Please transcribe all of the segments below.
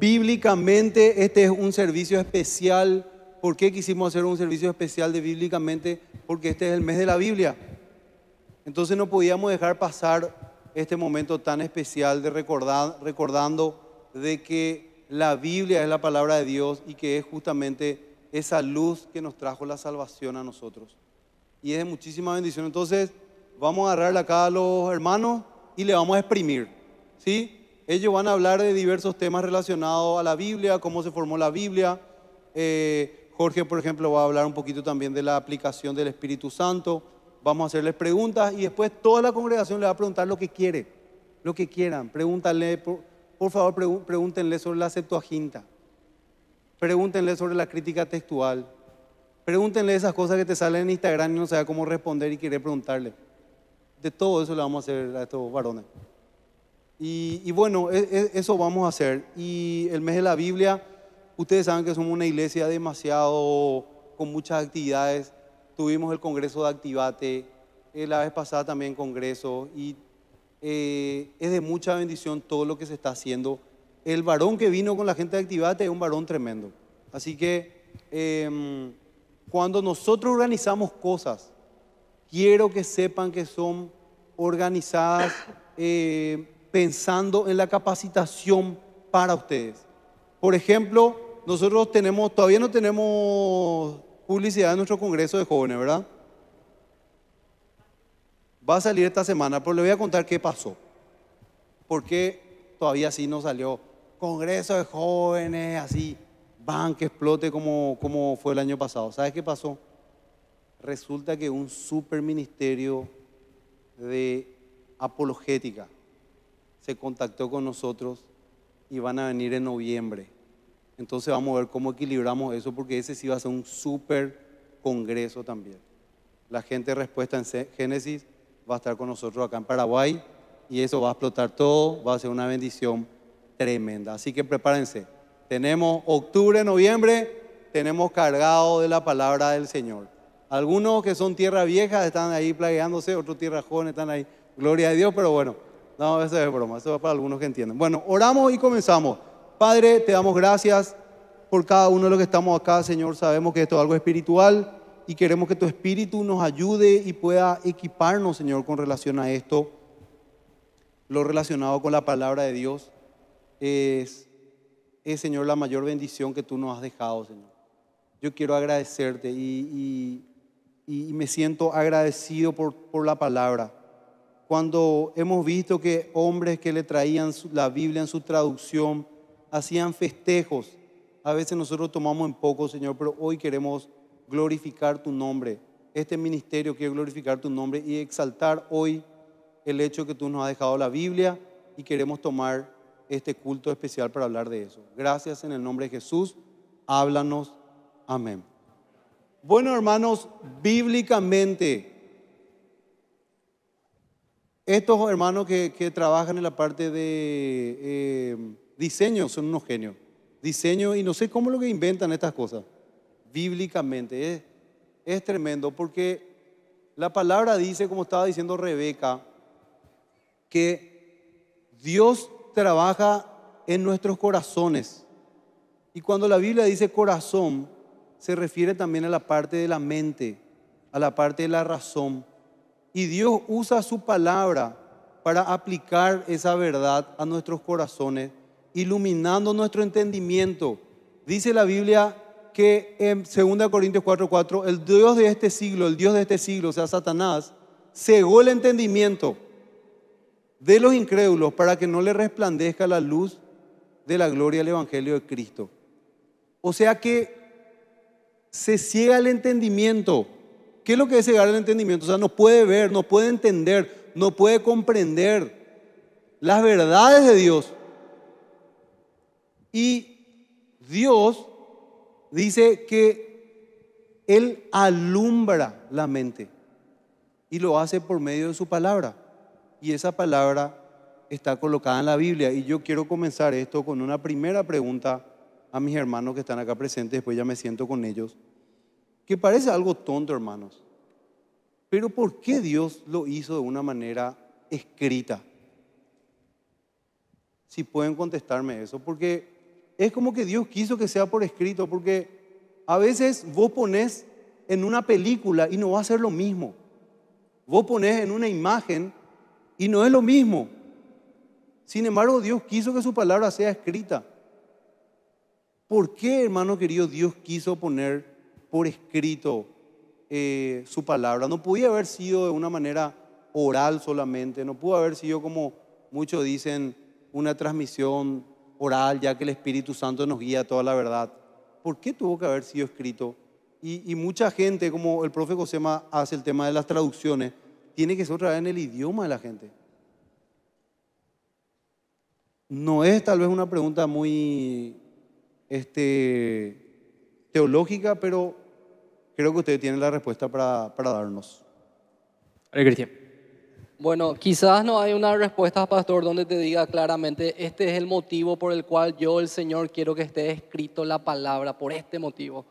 Bíblicamente este es un servicio especial. ¿Por qué quisimos hacer un servicio especial de bíblicamente? Porque este es el mes de la Biblia. Entonces no podíamos dejar pasar este momento tan especial de recordar, recordando de que la Biblia es la palabra de Dios y que es justamente esa luz que nos trajo la salvación a nosotros. Y es de muchísima bendición. Entonces vamos a agarrar acá a los hermanos y le vamos a exprimir. ¿Sí? Ellos van a hablar de diversos temas relacionados a la Biblia, cómo se formó la Biblia. Eh, Jorge, por ejemplo, va a hablar un poquito también de la aplicación del Espíritu Santo. Vamos a hacerles preguntas y después toda la congregación le va a preguntar lo que quiere, lo que quieran. Pregúntale, por, favor, pregúntenle sobre la Septuaginta. Pregúntenle sobre la crítica textual. Pregúntenle esas cosas que te salen en Instagram y no sabes cómo responder y quiere preguntarle. De todo eso le vamos a hacer a estos varones. Y, bueno, e, e, eso vamos a hacer. Y el mes de la Biblia, ustedes saben que somos una iglesia demasiado, con muchas actividades. Tuvimos el Congreso de Activate, eh, la vez pasada también Congreso, y eh, es de mucha bendición todo lo que se está haciendo. El varón que vino con la gente de Activate es un varón tremendo. Así que em, cuando nosotros organizamos cosas, quiero que sepan que son organizadas eh, pensando en la capacitación para ustedes. Por ejemplo, nosotros tenemos, todavía no tenemos publicidad en nuestro Congreso de Jóvenes, ¿verdad? Va a salir esta semana, pero le voy a contar qué pasó. Porque todavía así no salió Congreso de Jóvenes, así, van, que explote como, como fue el año pasado. ¿Sabes qué pasó? Resulta que un superministerio de apologética, se contactó con nosotros y van a venir en noviembre. Entonces vamos a ver cómo equilibramos eso porque ese sí va a ser un súper congreso también. La gente respuesta en Génesis va a estar con nosotros acá en Paraguay y eso va a explotar todo, va a ser una bendición tremenda. Así que prepárense. Tenemos octubre, noviembre, tenemos cargado de la palabra del Señor. Algunos que son tierra vieja están ahí plagueándose, otros tierra joven están ahí. Gloria a Dios, pero bueno. No, eso es broma, eso va para algunos que entienden. Bueno, oramos y comenzamos. Padre, te damos gracias por cada uno de los que estamos acá, Señor. Sabemos que esto es algo espiritual y queremos que tu espíritu nos ayude y pueda equiparnos, Señor, con relación a esto. Lo relacionado con la palabra de Dios es, es Señor, la mayor bendición que tú nos has dejado, Señor. Yo quiero agradecerte y, y, y me siento agradecido por, por la palabra cuando hemos visto que hombres que le traían la Biblia en su traducción hacían festejos. A veces nosotros tomamos en poco, Señor, pero hoy queremos glorificar tu nombre. Este ministerio quiere glorificar tu nombre y exaltar hoy el hecho que tú nos has dejado la Biblia y queremos tomar este culto especial para hablar de eso. Gracias en el nombre de Jesús. Háblanos. Amén. Bueno, hermanos, bíblicamente estos hermanos que, trabajan en la parte de eh, diseño son unos genios. Diseño, y no sé cómo lo que inventan estas cosas. Bíblicamente, es, es tremendo porque la palabra dice, como estaba diciendo Rebeca, que Dios trabaja en nuestros corazones. Y cuando la Biblia dice corazón, se refiere también a la parte de la mente, a la parte de la razón. Y Dios usa su palabra para aplicar esa verdad a nuestros corazones, iluminando nuestro entendimiento. Dice la Biblia que en 2 Corintios 4:4, el Dios de este siglo, el Dios de este siglo, o sea, Satanás, cegó el entendimiento de los incrédulos para que no le resplandezca la luz de la gloria del Evangelio de Cristo. O sea que se ciega el entendimiento ¿Qué es lo que es llegar el entendimiento? O sea, no puede ver, no puede entender, no puede comprender las verdades de Dios. Y Dios dice que Él alumbra la mente y lo hace por medio de su palabra. Y esa palabra está colocada en la Biblia. Y yo quiero comenzar esto con una primera pregunta a mis hermanos que están acá presentes, después ya me siento con ellos que parece algo tonto, hermanos. Pero ¿por qué Dios lo hizo de una manera escrita? Si pueden contestarme eso, porque es como que Dios quiso que sea por escrito, porque a veces vos pones en una película y no va a ser lo mismo. Vos pones en una imagen y no es lo mismo. Sin embargo, Dios quiso que su palabra sea escrita. ¿Por qué, hermano querido, Dios quiso poner por escrito eh, su palabra. No podía haber sido de una manera oral solamente, no pudo haber sido como muchos dicen, una transmisión oral, ya que el Espíritu Santo nos guía a toda la verdad. ¿Por qué tuvo que haber sido escrito? Y, mucha gente, como el profe Cosema hace el tema de las traducciones, tiene que ser otra vez en el idioma de la gente. No es tal vez una pregunta muy este, teológica, pero creo que usted tiene la respuesta para, para darnos. Cristian. Bueno, quizás no hay una respuesta, pastor, donde te diga claramente, este es el motivo por el cual yo, el Señor, quiero que esté escrito la palabra, por este motivo.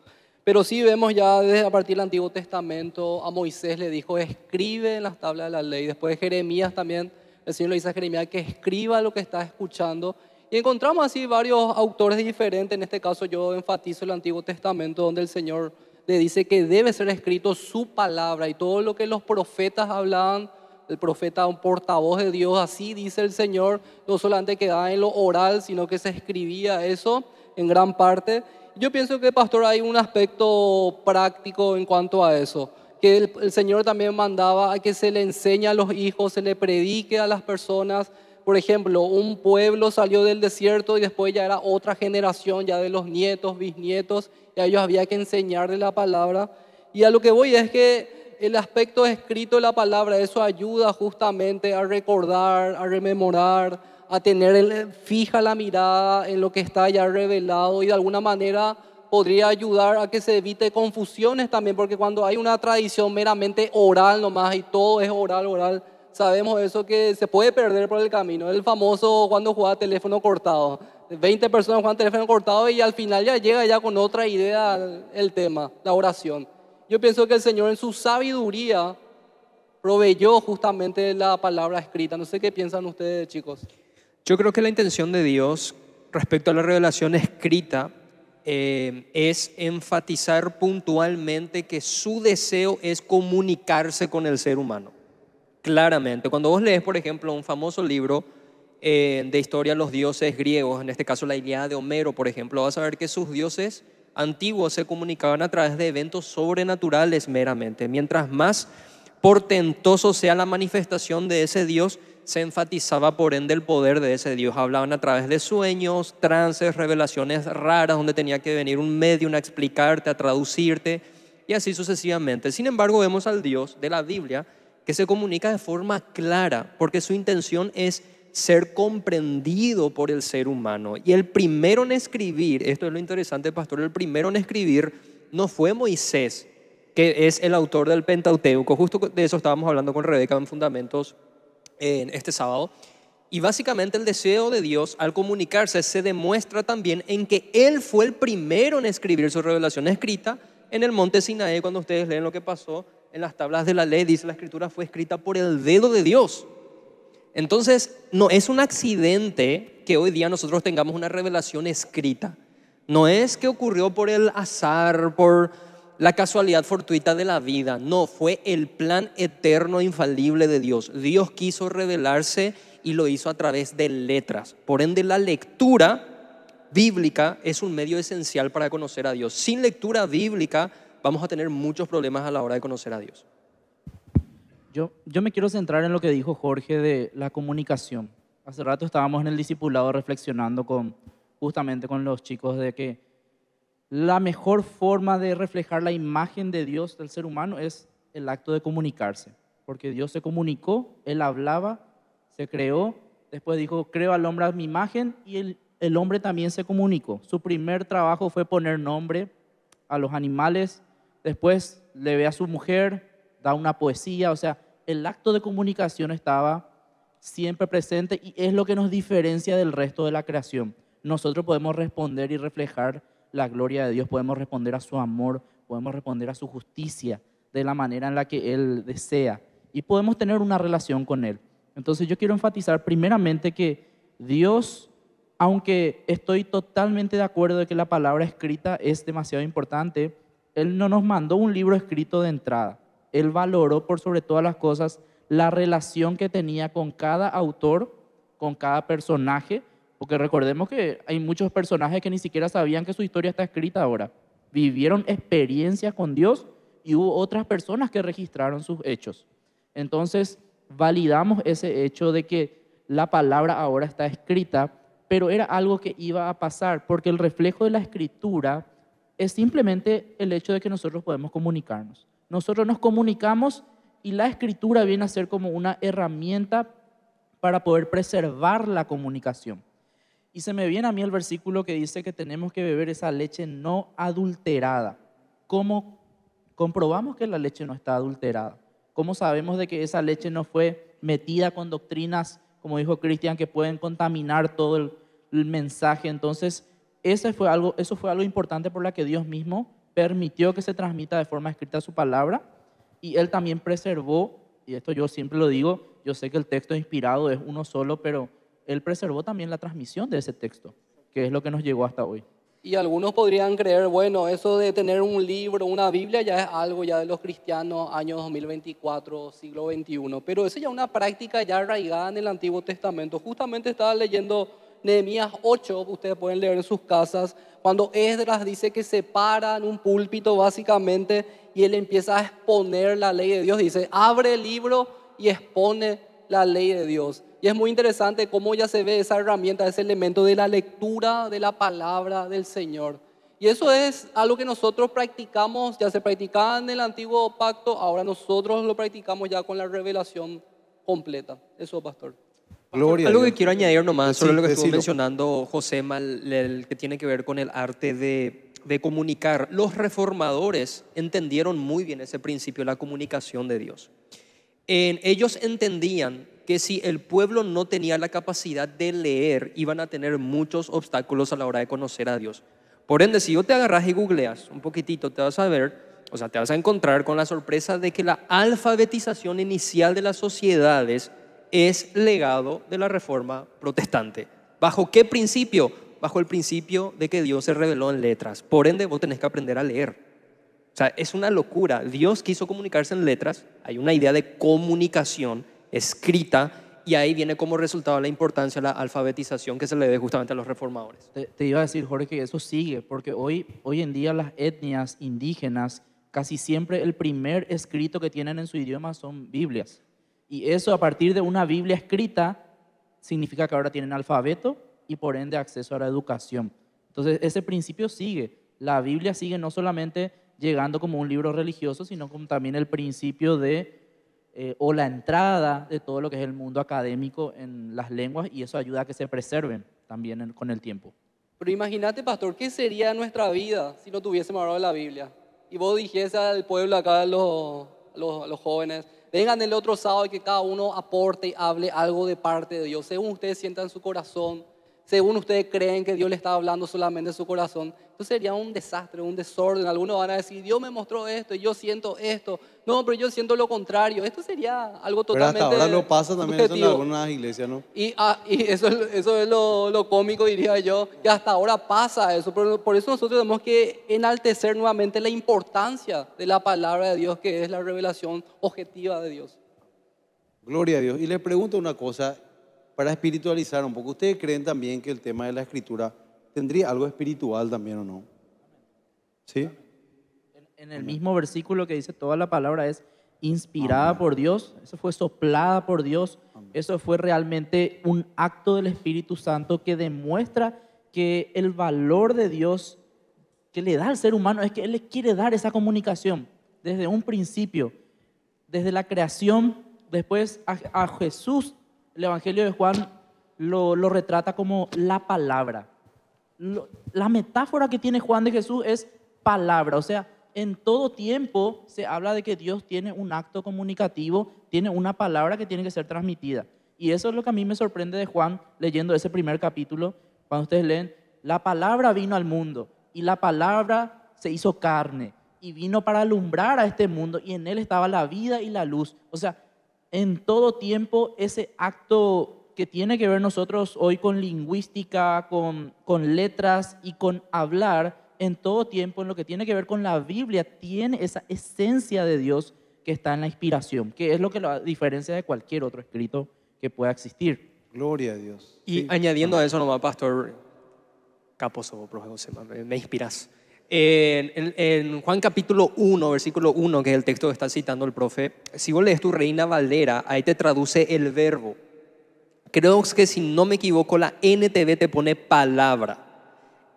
Pero sí vemos ya desde a partir del Antiguo Testamento, a Moisés le dijo, escribe en las tablas de la ley. Después Jeremías también, el Señor le dice a Jeremías que escriba lo que está escuchando. Y encontramos así varios autores diferentes, en este caso yo enfatizo el Antiguo Testamento, donde el Señor le dice que debe ser escrito su palabra y todo lo que los profetas hablaban, el profeta un portavoz de Dios, así dice el Señor, no solamente quedaba en lo oral, sino que se escribía eso en gran parte. Yo pienso que, pastor, hay un aspecto práctico en cuanto a eso, que el, el Señor también mandaba a que se le enseñe a los hijos, se le predique a las personas, por ejemplo, un pueblo salió del desierto y después ya era otra generación, ya de los nietos, bisnietos, y a ellos había que enseñarle la palabra. Y a lo que voy es que el aspecto escrito de la palabra, eso ayuda justamente a recordar, a rememorar, a tener fija la mirada en lo que está ya revelado y de alguna manera podría ayudar a que se evite confusiones también, porque cuando hay una tradición meramente oral nomás y todo es oral, oral, sabemos eso que se puede perder por el camino. El famoso cuando juega teléfono cortado. 20 personas juegan teléfono cortado y al final ya llega ya con otra idea el tema, la oración. Yo pienso que el Señor en su sabiduría proveyó justamente la palabra escrita. No sé qué piensan ustedes, chicos. Yo creo que la intención de Dios respecto a la revelación escrita eh, es enfatizar puntualmente que su deseo es comunicarse con el ser humano claramente. Cuando vos lees, por ejemplo, un famoso libro eh, de historia de los dioses griegos, en este caso la Ilíada de Homero, por ejemplo, vas a ver que sus dioses antiguos se comunicaban a través de eventos sobrenaturales meramente. Mientras más portentoso sea la manifestación de ese dios, se enfatizaba por ende el poder de ese Dios. Hablaban a través de sueños, trances, revelaciones raras, donde tenía que venir un medium a explicarte, a traducirte, y así sucesivamente. Sin embargo, vemos al Dios de la Biblia que se comunica de forma clara, porque su intención es ser comprendido por el ser humano. Y el primero en escribir, esto es lo interesante, pastor, el primero en escribir no fue Moisés, que es el autor del Pentateuco. Justo de eso estábamos hablando con Rebeca en Fundamentos en este sábado. Y básicamente el deseo de Dios al comunicarse se demuestra también en que Él fue el primero en escribir su revelación escrita en el monte Sinaí, cuando ustedes leen lo que pasó en las tablas de la ley, dice la escritura, fue escrita por el dedo de Dios. Entonces, no es un accidente que hoy día nosotros tengamos una revelación escrita. No es que ocurrió por el azar, por la casualidad fortuita de la vida. No, fue el plan eterno e infalible de Dios. Dios quiso revelarse y lo hizo a través de letras. Por ende, la lectura bíblica es un medio esencial para conocer a Dios. Sin lectura bíblica, vamos a tener muchos problemas a la hora de conocer a Dios. Yo, yo me quiero centrar en lo que dijo Jorge de la comunicación. Hace rato estábamos en el discipulado reflexionando con, justamente con los chicos de que la mejor forma de reflejar la imagen de Dios del ser humano es el acto de comunicarse, porque Dios se comunicó, Él hablaba, se creó, después dijo, creo al hombre a mi imagen y el, el hombre también se comunicó. Su primer trabajo fue poner nombre a los animales, Después le ve a su mujer, da una poesía, o sea, el acto de comunicación estaba siempre presente y es lo que nos diferencia del resto de la creación. Nosotros podemos responder y reflejar la gloria de Dios, podemos responder a su amor, podemos responder a su justicia de la manera en la que Él desea y podemos tener una relación con Él. Entonces yo quiero enfatizar primeramente que Dios, aunque estoy totalmente de acuerdo de que la palabra escrita es demasiado importante, él no nos mandó un libro escrito de entrada. Él valoró por sobre todas las cosas la relación que tenía con cada autor, con cada personaje, porque recordemos que hay muchos personajes que ni siquiera sabían que su historia está escrita ahora. Vivieron experiencias con Dios y hubo otras personas que registraron sus hechos. Entonces, validamos ese hecho de que la palabra ahora está escrita, pero era algo que iba a pasar, porque el reflejo de la escritura es simplemente el hecho de que nosotros podemos comunicarnos. Nosotros nos comunicamos y la escritura viene a ser como una herramienta para poder preservar la comunicación. Y se me viene a mí el versículo que dice que tenemos que beber esa leche no adulterada. ¿Cómo comprobamos que la leche no está adulterada? ¿Cómo sabemos de que esa leche no fue metida con doctrinas, como dijo Cristian, que pueden contaminar todo el, mensaje? Entonces, eso fue, algo, eso fue algo importante por la que Dios mismo permitió que se transmita de forma escrita su palabra y Él también preservó, y esto yo siempre lo digo, yo sé que el texto inspirado es uno solo, pero Él preservó también la transmisión de ese texto, que es lo que nos llegó hasta hoy. Y algunos podrían creer, bueno, eso de tener un libro, una Biblia, ya es algo ya de los cristianos, año 2024, siglo XXI. Pero eso ya una práctica ya arraigada en el Antiguo Testamento. Justamente estaba leyendo Nehemías 8, ustedes pueden leer en sus casas, cuando Esdras dice que se para en un púlpito básicamente y él empieza a exponer la ley de Dios, dice, abre el libro y expone la ley de Dios. Y es muy interesante cómo ya se ve esa herramienta, ese elemento de la lectura de la palabra del Señor. Y eso es algo que nosotros practicamos, ya se practicaba en el antiguo pacto, ahora nosotros lo practicamos ya con la revelación completa. Eso, pastor. Algo que quiero añadir nomás solo lo que estuvo mencionando José Mal, el que tiene que ver con el arte de, de comunicar. Los reformadores entendieron muy bien ese principio, la comunicación de Dios. En, ellos entendían que si el pueblo no tenía la capacidad de leer, iban a tener muchos obstáculos a la hora de conocer a Dios. Por ende, si yo te agarras y googleas un poquitito, te vas a ver, o sea, te vas a encontrar con la sorpresa de que la alfabetización inicial de las sociedades es legado de la reforma protestante. ¿Bajo qué principio? Bajo el principio de que Dios se reveló en letras. Por ende, vos tenés que aprender a leer. O sea, es una locura. Dios quiso comunicarse en letras. Hay una idea de comunicación escrita y ahí viene como resultado la importancia de la alfabetización que se le dé justamente a los reformadores. Te, te, iba a decir, Jorge, que eso sigue, porque hoy en día las etnias indígenas, casi siempre el primer escrito que tienen en su idioma son Biblias. Y eso a partir de una Biblia escrita significa que ahora tienen alfabeto y por ende acceso a la educación. Entonces ese principio sigue. La Biblia sigue no solamente llegando como un libro religioso, sino como también el principio de eh, o la entrada de todo lo que es el mundo académico en las lenguas y eso ayuda a que se preserven también con el tiempo. Pero imagínate, pastor, ¿qué sería nuestra vida si no tuviésemos ahora la Biblia? Y vos dijese al pueblo acá, los, los, a los jóvenes, Vengan el otro sábado y que cada uno aporte y hable algo de parte de Dios, según ustedes sientan su corazón, según ustedes creen que Dios le está hablando solamente en su corazón. Entonces sería un desastre, un desorden. Algunos van a decir, Dios me mostró esto y yo siento esto. No, pero yo siento lo contrario. Esto sería algo totalmente. Pero hasta ahora lo pasa también en algunas iglesias, ¿no? Y, ah, eso, es lo, cómico, diría yo, que hasta ahora pasa eso. Pero por eso nosotros tenemos que enaltecer nuevamente la importancia de la palabra de Dios, que es la revelación objetiva de Dios. Gloria a Dios. Y le pregunto una cosa, para espiritualizar un poco, ¿ustedes creen también que el tema de la escritura ¿Tendría algo espiritual también o no? ¿Sí? En el mismo versículo que dice toda la palabra es inspirada por Dios, eso fue soplada por Dios, eso fue realmente un acto del Espíritu Santo que demuestra que el valor de Dios que le da al ser humano es que Él le quiere dar esa comunicación desde un principio, desde la creación, después a, Jesús, el Evangelio de Juan lo, lo retrata como la palabra la metáfora que tiene Juan de Jesús es palabra, o sea, en todo tiempo se habla de que Dios tiene un acto comunicativo, tiene una palabra que tiene que ser transmitida. Y eso es lo que a mí me sorprende de Juan leyendo ese primer capítulo, cuando ustedes leen, la palabra vino al mundo y la palabra se hizo carne y vino para alumbrar a este mundo y en él estaba la vida y la luz. O sea, en todo tiempo ese acto que tiene que ver nosotros hoy con lingüística, con, con letras y con hablar en todo tiempo, en lo que tiene que ver con la Biblia, tiene esa esencia de Dios que está en la inspiración, que es lo que la diferencia de cualquier otro escrito que pueda existir. Gloria a Dios. Y añadiendo a eso nomás, Pastor Caposo, me inspiras. En, en, Juan capítulo 1, versículo 1, que es el texto que está citando el profe, si vos lees tu Reina Valera, ahí te traduce el verbo creo que si no me equivoco, la NTV te pone palabra.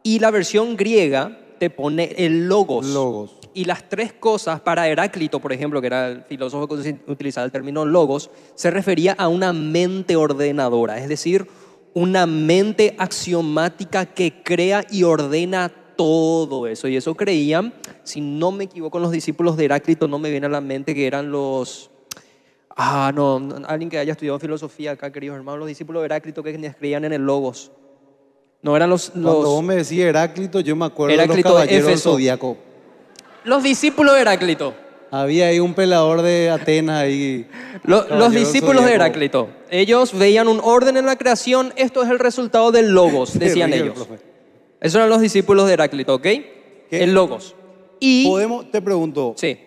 Y la versión griega te pone el logos. Logos. Y las tres cosas para Heráclito, por ejemplo, que era el filósofo que utilizaba el término logos, se refería a una mente ordenadora, es decir, una mente axiomática que crea y ordena todo eso. Y eso creían, si no me equivoco, los discípulos de Heráclito, no me viene a la mente que eran los Ah, no, alguien que haya estudiado filosofía acá, queridos hermanos, los discípulos de Heráclito que creían en el Logos. No eran los. los Cuando vos me decís Heráclito, yo me acuerdo de los caballeros del Zodíaco. Los discípulos de Heráclito. Había ahí un pelador de Atenas ahí. Los, los discípulos de Heráclito. Ellos veían un orden en la creación. Esto es el resultado del Logos, decían ellos. eso Esos eran los discípulos de Heráclito, ¿ok? El Logos. Y. Podemos, te pregunto. Sí.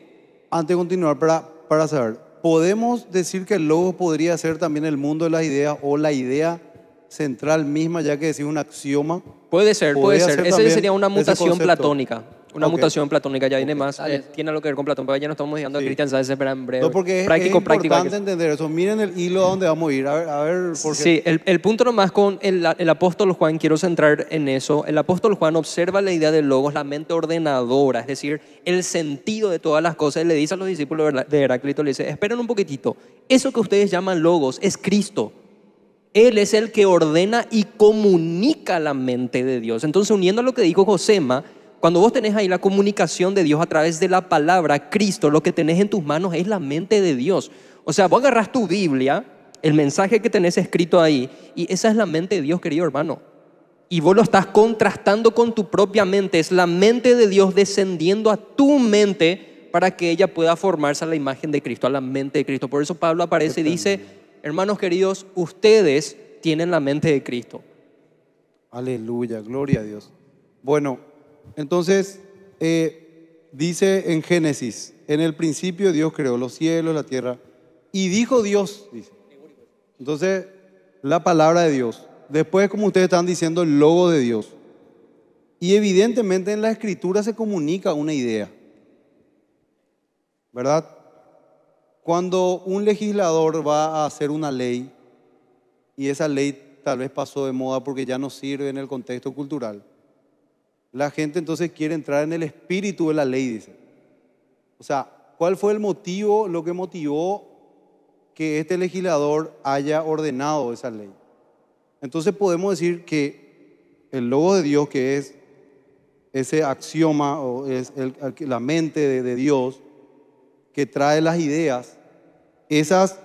Antes de continuar, para, para saber podemos decir que el logo podría ser también el mundo de las ideas o la idea central misma, ya que es un axioma. Puede ser, puede ser. Esa sería una mutación platónica una mutación platónica, ya viene más, ah, eh, tiene algo que ver con Platón, pero ya no estamos dejando a Cristian Sáenz No, porque es, práctico, es importante entender eso, miren el hilo a donde vamos a ir, a ver, por Sí, el, punto nomás con el, el apóstol Juan, quiero centrar en eso, el apóstol Juan observa la idea del logos, la mente ordenadora, es decir, el sentido de todas las cosas, le dice a los discípulos de Heráclito, le dice, esperen un poquitito, eso que ustedes llaman logos es Cristo. Él es el que ordena y comunica la mente de Dios. Entonces, uniendo a lo que dijo Josema, cuando vos tenés ahí la comunicación de Dios a través de la palabra Cristo, lo que tenés en tus manos es la mente de Dios. O sea, vos agarrás tu Biblia, el mensaje que tenés escrito ahí, y esa es la mente de Dios, querido hermano. Y vos lo estás contrastando con tu propia mente. Es la mente de Dios descendiendo a tu mente para que ella pueda formarse a la imagen de Cristo, a la mente de Cristo. Por eso Pablo aparece y dice, hermanos queridos, ustedes tienen la mente de Cristo. Aleluya, gloria a Dios. Bueno, entonces, eh, dice en Génesis, en el principio Dios creó los cielos, la tierra, y dijo Dios, dice. Entonces, la palabra de Dios. Después, como ustedes están diciendo, el logo de Dios. Y evidentemente en la escritura se comunica una idea. ¿Verdad? Cuando un legislador va a hacer una ley y esa ley tal vez pasó de moda porque ya no sirve en el contexto cultural, la gente entonces quiere entrar en el espíritu de la ley, dice. O sea, ¿cuál fue el motivo, lo que motivó que este legislador haya ordenado esa ley? Entonces podemos decir que el logo de Dios, que es ese axioma o es la mente de, de Dios que trae las ideas, esas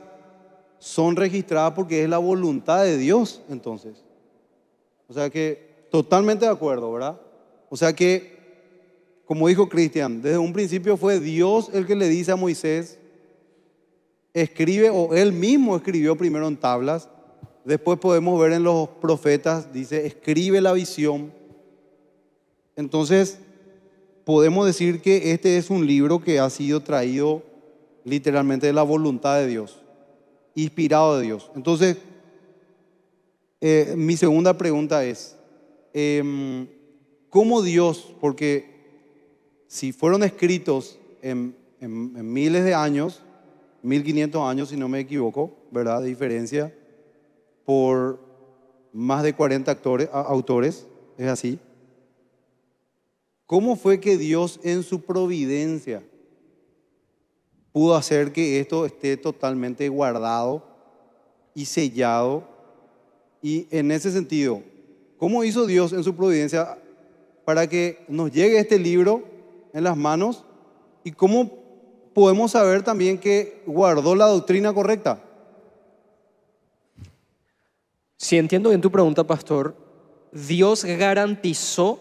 son registradas porque es la voluntad de Dios, entonces. O sea que totalmente de acuerdo, ¿verdad? O sea que, como dijo Cristian, desde un principio fue Dios el que le dice a Moisés, escribe, o él mismo escribió primero en tablas, después podemos ver en los profetas, dice, escribe la visión. Entonces, podemos decir que este es un libro que ha sido traído literalmente de la voluntad de Dios, inspirado de Dios. Entonces, eh, mi segunda pregunta es, em, cómo Dios, porque si fueron escritos en, miles de años, 1500 años si no me equivoco, ¿verdad? De diferencia, por más de 40 autores, es así. ¿Cómo fue que Dios en su providencia pudo hacer que esto esté totalmente guardado y sellado? Y en ese sentido, ¿cómo hizo Dios en su providencia para que nos llegue este libro en las manos y cómo podemos saber también que guardó la doctrina correcta. Si entiendo bien tu pregunta, pastor, Dios garantizó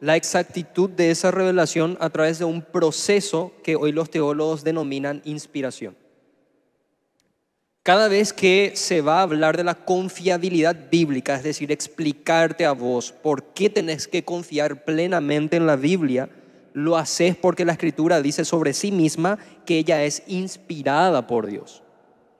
la exactitud de esa revelación a través de un proceso que hoy los teólogos denominan inspiración. Cada vez que se va a hablar de la confiabilidad bíblica, es decir, explicarte a vos por qué tenés que confiar plenamente en la Biblia, lo haces porque la escritura dice sobre sí misma que ella es inspirada por Dios.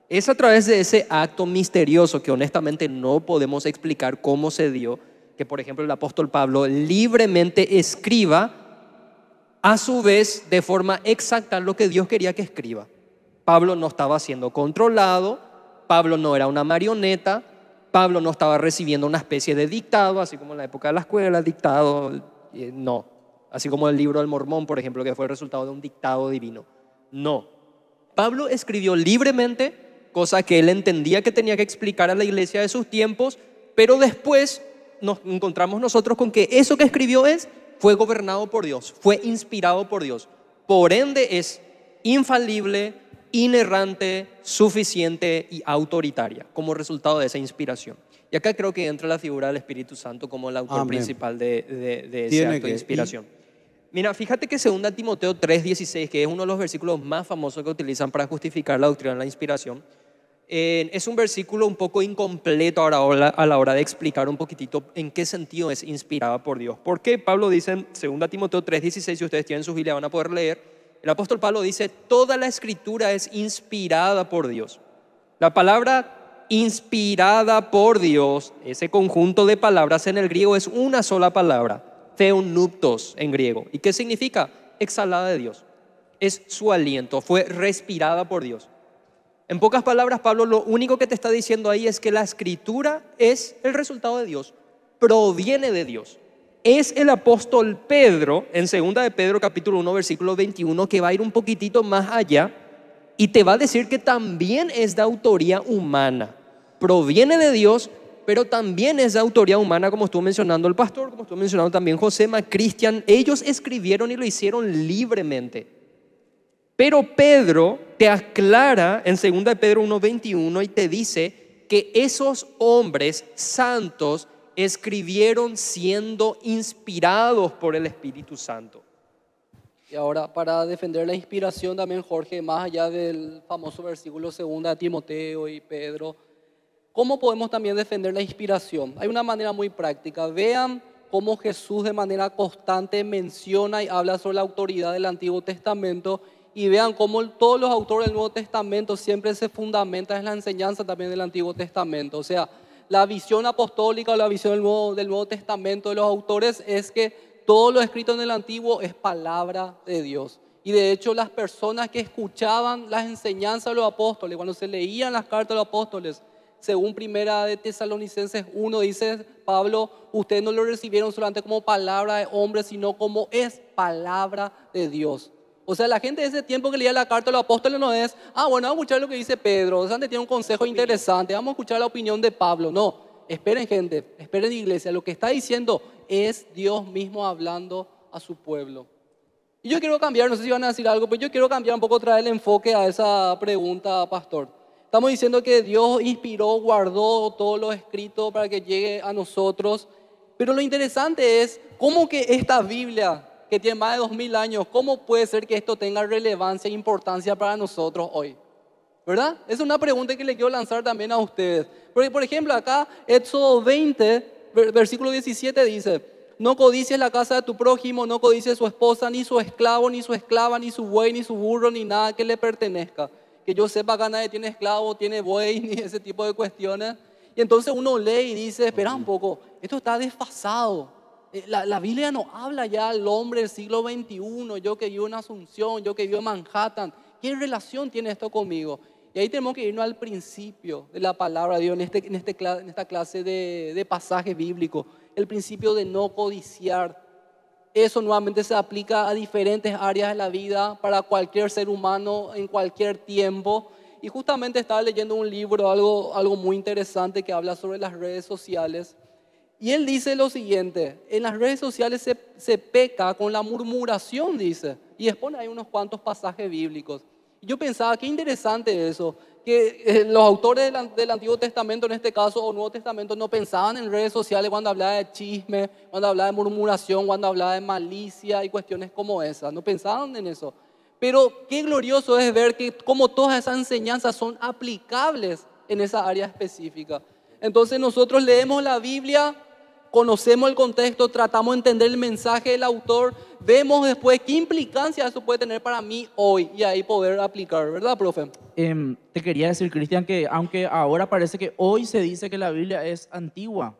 Es a través de ese acto misterioso que honestamente no podemos explicar cómo se dio, que por ejemplo el apóstol Pablo libremente escriba a su vez de forma exacta lo que Dios quería que escriba. Pablo no estaba siendo controlado, Pablo no era una marioneta, Pablo no estaba recibiendo una especie de dictado, así como en la época de la escuela, dictado, eh, no. Así como el libro del Mormón, por ejemplo, que fue el resultado de un dictado divino. No. Pablo escribió libremente, cosa que él entendía que tenía que explicar a la iglesia de sus tiempos, pero después nos encontramos nosotros con que eso que escribió es, fue gobernado por Dios, fue inspirado por Dios. Por ende es infalible, inerrante, suficiente y autoritaria como resultado de esa inspiración. Y acá creo que entra la figura del Espíritu Santo como el autor principal de, de, ese inspiración. Mira, fíjate que 2 Timoteo 3:16, que es uno de los versículos más famosos que utilizan para justificar la doctrina de la inspiración, eh, es un versículo un poco incompleto ahora a la hora de explicar un poquitito en qué sentido es inspirada por Dios. ¿Por qué Pablo dice en 2 Timoteo 3:16, si ustedes tienen su Biblia van a poder leer, el apóstol Pablo dice, toda la escritura es inspirada por Dios. La palabra inspirada por Dios, ese conjunto de palabras en el griego es una sola palabra, theonuptos en griego. ¿Y qué significa? Exhalada de Dios. Es su aliento, fue respirada por Dios. En pocas palabras, Pablo, lo único que te está diciendo ahí es que la escritura es el resultado de Dios, proviene de Dios es el apóstol Pedro, en 2 de Pedro capítulo 1 versículo 21, que va a ir un poquitito más allá y te va a decir que también es de autoría humana. Proviene de Dios, pero también es de autoría humana, como estuvo mencionando el pastor, como estuvo mencionando también José Cristian. Ellos escribieron y lo hicieron libremente. Pero Pedro te aclara en 2 de Pedro 1.21 y te dice que esos hombres santos escribieron siendo inspirados por el Espíritu Santo. Y ahora, para defender la inspiración también, Jorge, más allá del famoso versículo 2 de Timoteo y Pedro, ¿cómo podemos también defender la inspiración? Hay una manera muy práctica. Vean cómo Jesús de manera constante menciona y habla sobre la autoridad del Antiguo Testamento y vean cómo todos los autores del Nuevo Testamento siempre se fundamentan en la enseñanza también del Antiguo Testamento. O sea, la visión apostólica o la visión del Nuevo, del Nuevo Testamento de los autores es que todo lo escrito en el Antiguo es palabra de Dios. Y de hecho las personas que escuchaban las enseñanzas de los apóstoles, cuando se leían las cartas de los apóstoles, según primera de Tesalonicenses 1, dice Pablo, ustedes no lo recibieron solamente como palabra de hombre, sino como es palabra de Dios. O sea, la gente de ese tiempo que leía la carta a los apóstoles no es, ah, bueno, vamos a escuchar lo que dice Pedro, o antes tiene un consejo interesante, vamos a escuchar la opinión de Pablo. No, esperen gente, esperen iglesia, lo que está diciendo es Dios mismo hablando a su pueblo. Y yo quiero cambiar, no sé si van a decir algo, pero yo quiero cambiar un poco, traer el enfoque a esa pregunta, pastor. Estamos diciendo que Dios inspiró, guardó todo lo escrito para que llegue a nosotros, pero lo interesante es cómo que esta Biblia que tiene más de 2000 años, ¿cómo puede ser que esto tenga relevancia e importancia para nosotros hoy? ¿Verdad? Es una pregunta que le quiero lanzar también a ustedes. Porque, por ejemplo, acá Éxodo 20, versículo 17 dice, no codices la casa de tu prójimo, no codices su esposa, ni su esclavo, ni su esclava, ni su buey, ni su burro, ni nada que le pertenezca. Que yo sepa que nadie tiene esclavo, tiene buey, ni ese tipo de cuestiones. Y entonces uno lee y dice, espera un poco, esto está desfasado. Eh, la, Biblia no habla ya al hombre del siglo XXI, yo que vivo en Asunción, yo que vivo en Manhattan. ¿Qué relación tiene esto conmigo? Y ahí tenemos que irnos al principio de la palabra de Dios en, este, este esta clase de, pasaje bíblico. El principio de no codiciar. Eso nuevamente se aplica a diferentes áreas de la vida para cualquier ser humano en cualquier tiempo. Y justamente estaba leyendo un libro, algo muy interesante que habla sobre las redes sociales. Y él dice lo siguiente, en las redes sociales se, peca con la murmuración, dice, y expone ahí unos cuantos pasajes bíblicos. Yo pensaba, qué interesante eso, que eh, los autores del, Antiguo Testamento, en este caso, o Nuevo Testamento, no pensaban en redes sociales cuando hablaba de chisme, cuando hablaba de murmuración, cuando hablaba de malicia y cuestiones como esas. No pensaban en eso. Pero qué glorioso es ver que como todas esas enseñanzas son aplicables en esa área específica. Entonces nosotros leemos la Biblia conocemos el contexto, tratamos de entender el mensaje del autor, vemos después qué implicancia eso puede tener para mí hoy y ahí poder aplicar, ¿verdad, profe? Em, te quería decir, Cristian, que aunque ahora parece que hoy se dice que la Biblia es antigua,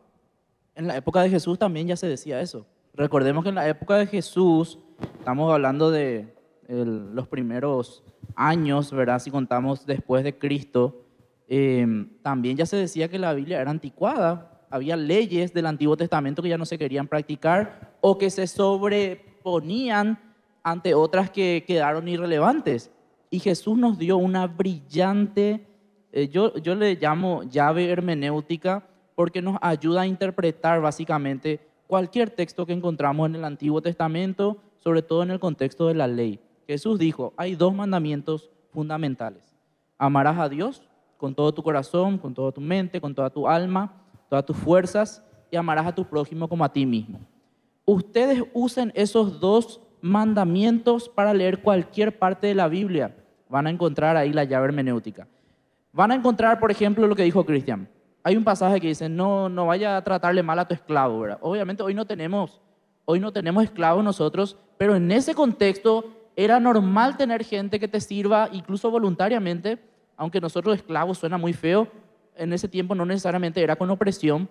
en la época de Jesús también ya se decía eso. Recordemos que en la época de Jesús, estamos hablando de los primeros años, ¿verdad? Si contamos después de Cristo, em, también ya se decía que la Biblia era anticuada había leyes del Antiguo Testamento que ya no se querían practicar o que se sobreponían ante otras que quedaron irrelevantes. Y Jesús nos dio una brillante, eh, yo, le llamo llave hermenéutica, porque nos ayuda a interpretar básicamente cualquier texto que encontramos en el Antiguo Testamento, sobre todo en el contexto de la ley. Jesús dijo, hay dos mandamientos fundamentales. Amarás a Dios con todo tu corazón, con toda tu mente, con toda tu alma, todas tus fuerzas y amarás a tu prójimo como a ti mismo. Ustedes usen esos dos mandamientos para leer cualquier parte de la Biblia. Van a encontrar ahí la llave hermenéutica. Van a encontrar, por ejemplo, lo que dijo Cristian. Hay un pasaje que dice, no, no vaya a tratarle mal a tu esclavo, Obviamente hoy no tenemos, hoy no tenemos esclavos nosotros, pero en ese contexto era normal tener gente que te sirva, incluso voluntariamente, aunque nosotros esclavos suena muy feo, en ese tiempo no necesariamente era con opresión.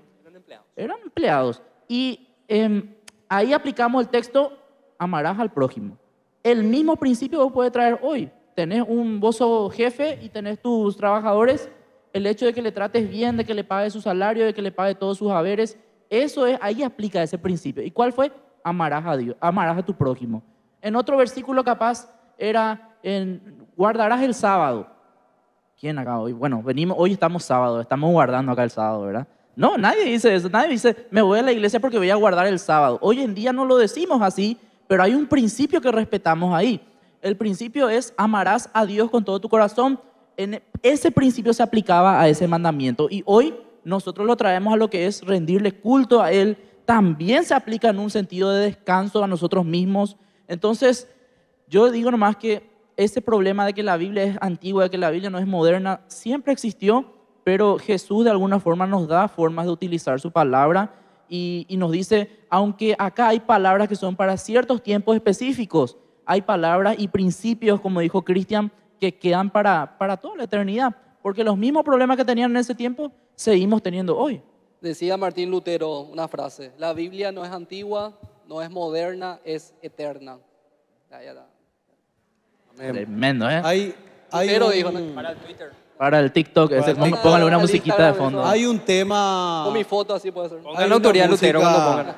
Eran empleados. Y em, ahí aplicamos el texto, amarás al prójimo. El mismo principio vos puedes traer hoy. Tenés un bozo jefe y tenés tus trabajadores. El hecho de que le trates bien, de que le pague su salario, de que le pague todos sus haberes, eso es, ahí aplica ese principio. ¿Y cuál fue? Amarás a Dios, amarás a tu prójimo. En otro versículo capaz era en, guardarás el sábado. ¿quién acá hoy? Bueno, venimos, hoy estamos sábado, estamos guardando acá el sábado, ¿verdad? No, nadie dice eso, nadie dice, me voy a la iglesia porque voy a guardar el sábado. Hoy en día no lo decimos así, pero hay un principio que respetamos ahí. El principio es amarás a Dios con todo tu corazón. En ese principio se aplicaba a ese mandamiento y hoy nosotros lo traemos a lo que es rendirle culto a Él. También se aplica en un sentido de descanso a nosotros mismos. Entonces, yo digo nomás que ese problema de que la Biblia es antigua, de que la Biblia no es moderna, siempre existió, pero Jesús de alguna forma nos da formas de utilizar su palabra y, nos dice, aunque acá hay palabras que son para ciertos tiempos específicos, hay palabras y principios, como dijo Cristian, que quedan para, para toda la eternidad, porque los mismos problemas que tenían en ese tiempo seguimos teniendo hoy. Decía Martín Lutero una frase, la Biblia no es antigua, no es moderna, es eterna. ya, ya. Em, Tremendo, ¿eh? Hay, dijo, para el Twitter. Para el TikTok, para póngale una musiquita de fondo. Hay un tema. Con mi foto así puede ser. Póngale autoría Lutero cuando pongan.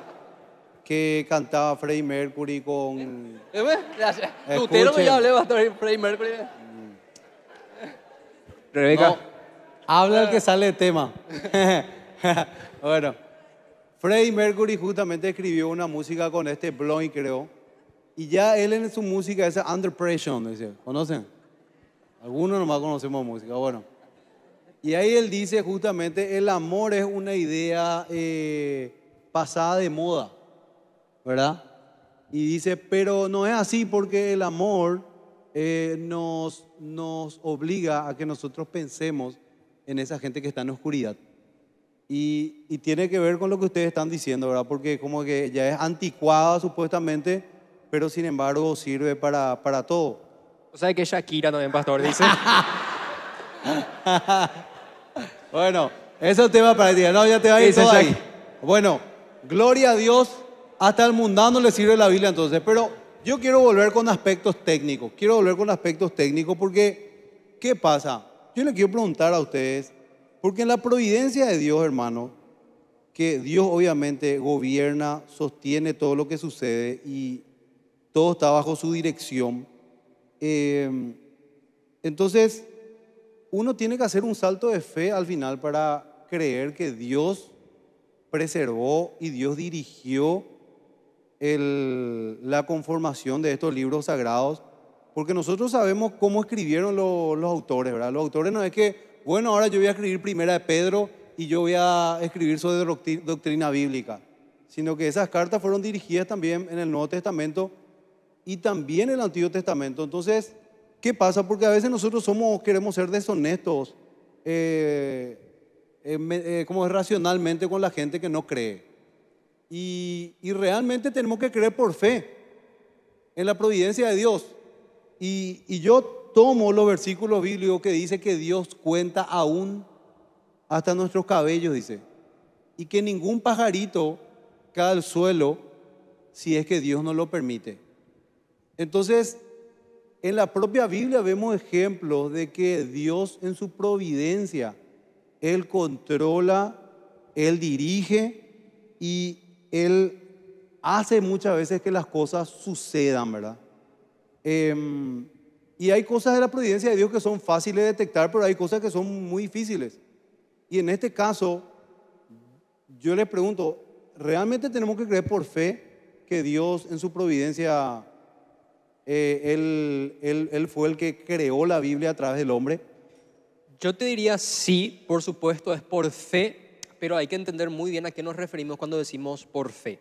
Que cantaba Freddie Mercury con. ¿Eh? ¿Eh? Lutero que ya hablé bastante de Freddie Mercury. ¿eh? Mm. Rebeca. Habla el que sale de tema. bueno. Freddie Mercury justamente escribió una música con este blog, creo y ya él en su música es Under Pressure, dice, ¿conocen? Algunos nomás conocemos música, bueno. Y ahí él dice justamente, el amor es una idea eh, pasada de moda, ¿verdad? Y dice, pero no es así porque el amor eh, nos, nos obliga a que nosotros pensemos en esa gente que está en oscuridad. Y, y, tiene que ver con lo que ustedes están diciendo, ¿verdad? Porque como que ya es anticuada supuestamente pero sin embargo sirve para, para todo. O sea que Shakira también, pastor, dice. bueno, eso te tema para ti. No, ya te va a ir todo ahí. Bueno, gloria a Dios, hasta el mundano le sirve la Biblia entonces, pero yo quiero volver con aspectos técnicos. Quiero volver con aspectos técnicos porque, ¿qué pasa? Yo le quiero preguntar a ustedes, porque en la providencia de Dios, hermano, que Dios obviamente gobierna, sostiene todo lo que sucede y todo está bajo su dirección. Em, entonces, uno tiene que hacer un salto de fe al final para creer que Dios preservó y Dios dirigió la conformación de estos libros sagrados, porque nosotros sabemos cómo escribieron los autores, ¿verdad? Los autores no es que, bueno, ahora yo voy a escribir primera de Pedro y yo voy a escribir sobre doctrina bíblica, sino que esas cartas fueron dirigidas también en el Nuevo Testamento y también el Antiguo Testamento. Entonces, ¿qué pasa? Porque a veces nosotros somos, queremos ser deshonestos, eh, eh, eh, Como es como racionalmente con la gente que no cree. Y, realmente tenemos que creer por fe en la providencia de Dios. Y, yo tomo los versículos bíblicos que dice que Dios cuenta aún hasta nuestros cabellos, dice. Y que ningún pajarito cae al suelo si es que Dios no lo permite. Entonces, en la propia Biblia vemos ejemplos de que Dios en su providencia, Él controla, Él dirige y Él hace muchas veces que las cosas sucedan, ¿verdad? Em, y hay cosas de la providencia de Dios que son fáciles de detectar, pero hay cosas que son muy difíciles. Y en este caso, yo les pregunto, ¿realmente tenemos que creer por fe que Dios en su providencia eh, él, fue el que creó la Biblia a través del hombre? Yo te diría sí, por supuesto, es por fe, pero hay que entender muy bien a qué nos referimos cuando decimos por fe.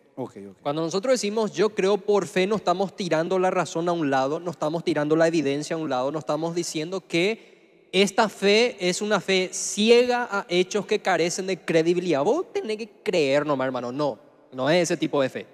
Cuando nosotros decimos yo creo por fe, no estamos tirando la razón a un lado, no estamos tirando la evidencia a un lado, no estamos diciendo que esta fe es una fe ciega a hechos que carecen de credibilidad. Vos tenés que creer nomás, hermano. No, no es ese tipo de fe.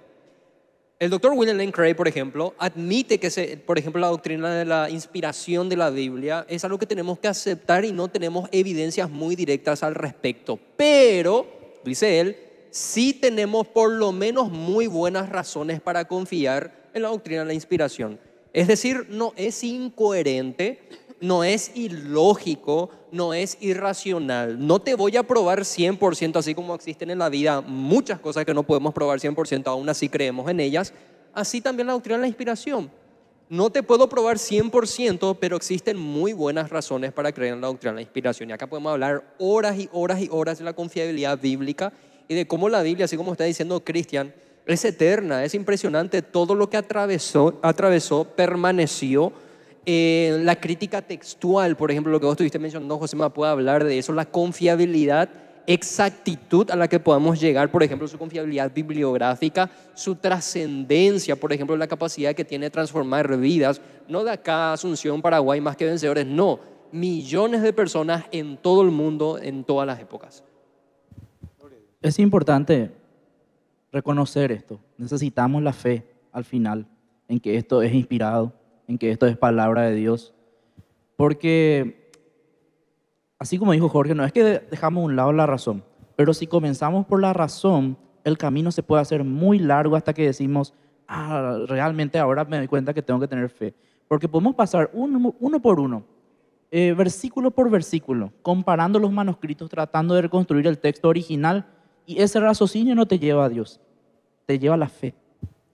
El doctor William Lane Craig, por ejemplo, admite que, por ejemplo, la doctrina de la inspiración de la Biblia es algo que tenemos que aceptar y no tenemos evidencias muy directas al respecto. Pero, dice él, sí tenemos por lo menos muy buenas razones para confiar en la doctrina de la inspiración. Es decir, no es incoherente, no es ilógico, no es irracional. No te voy a probar 100%, así como existen en la vida muchas cosas que no podemos probar 100%, aún así creemos en ellas. Así también la doctrina de la inspiración. No te puedo probar 100%, pero existen muy buenas razones para creer en la doctrina de la inspiración. Y acá podemos hablar horas y horas y horas de la confiabilidad bíblica y de cómo la Biblia, así como está diciendo Cristian, es eterna, es impresionante todo lo que atravesó, atravesó permaneció eh, la crítica textual, por ejemplo, lo que vos estuviste mencionando, José, me puede hablar de eso, la confiabilidad, exactitud a la que podamos llegar, por ejemplo, su confiabilidad bibliográfica, su trascendencia, por ejemplo, la capacidad que tiene de transformar vidas, no de acá Asunción, Paraguay, más que vencedores, no, millones de personas en todo el mundo, en todas las épocas. Es importante reconocer esto, necesitamos la fe al final en que esto es inspirado en que esto es palabra de Dios. Porque, así como dijo Jorge, no es que dejamos a un lado la razón, pero si comenzamos por la razón, el camino se puede hacer muy largo hasta que decimos, ah, realmente ahora me doy cuenta que tengo que tener fe. Porque podemos pasar uno, por uno, eh, versículo por versículo, comparando los manuscritos, tratando de reconstruir el texto original, y ese raciocinio no te lleva a Dios, te lleva a la fe.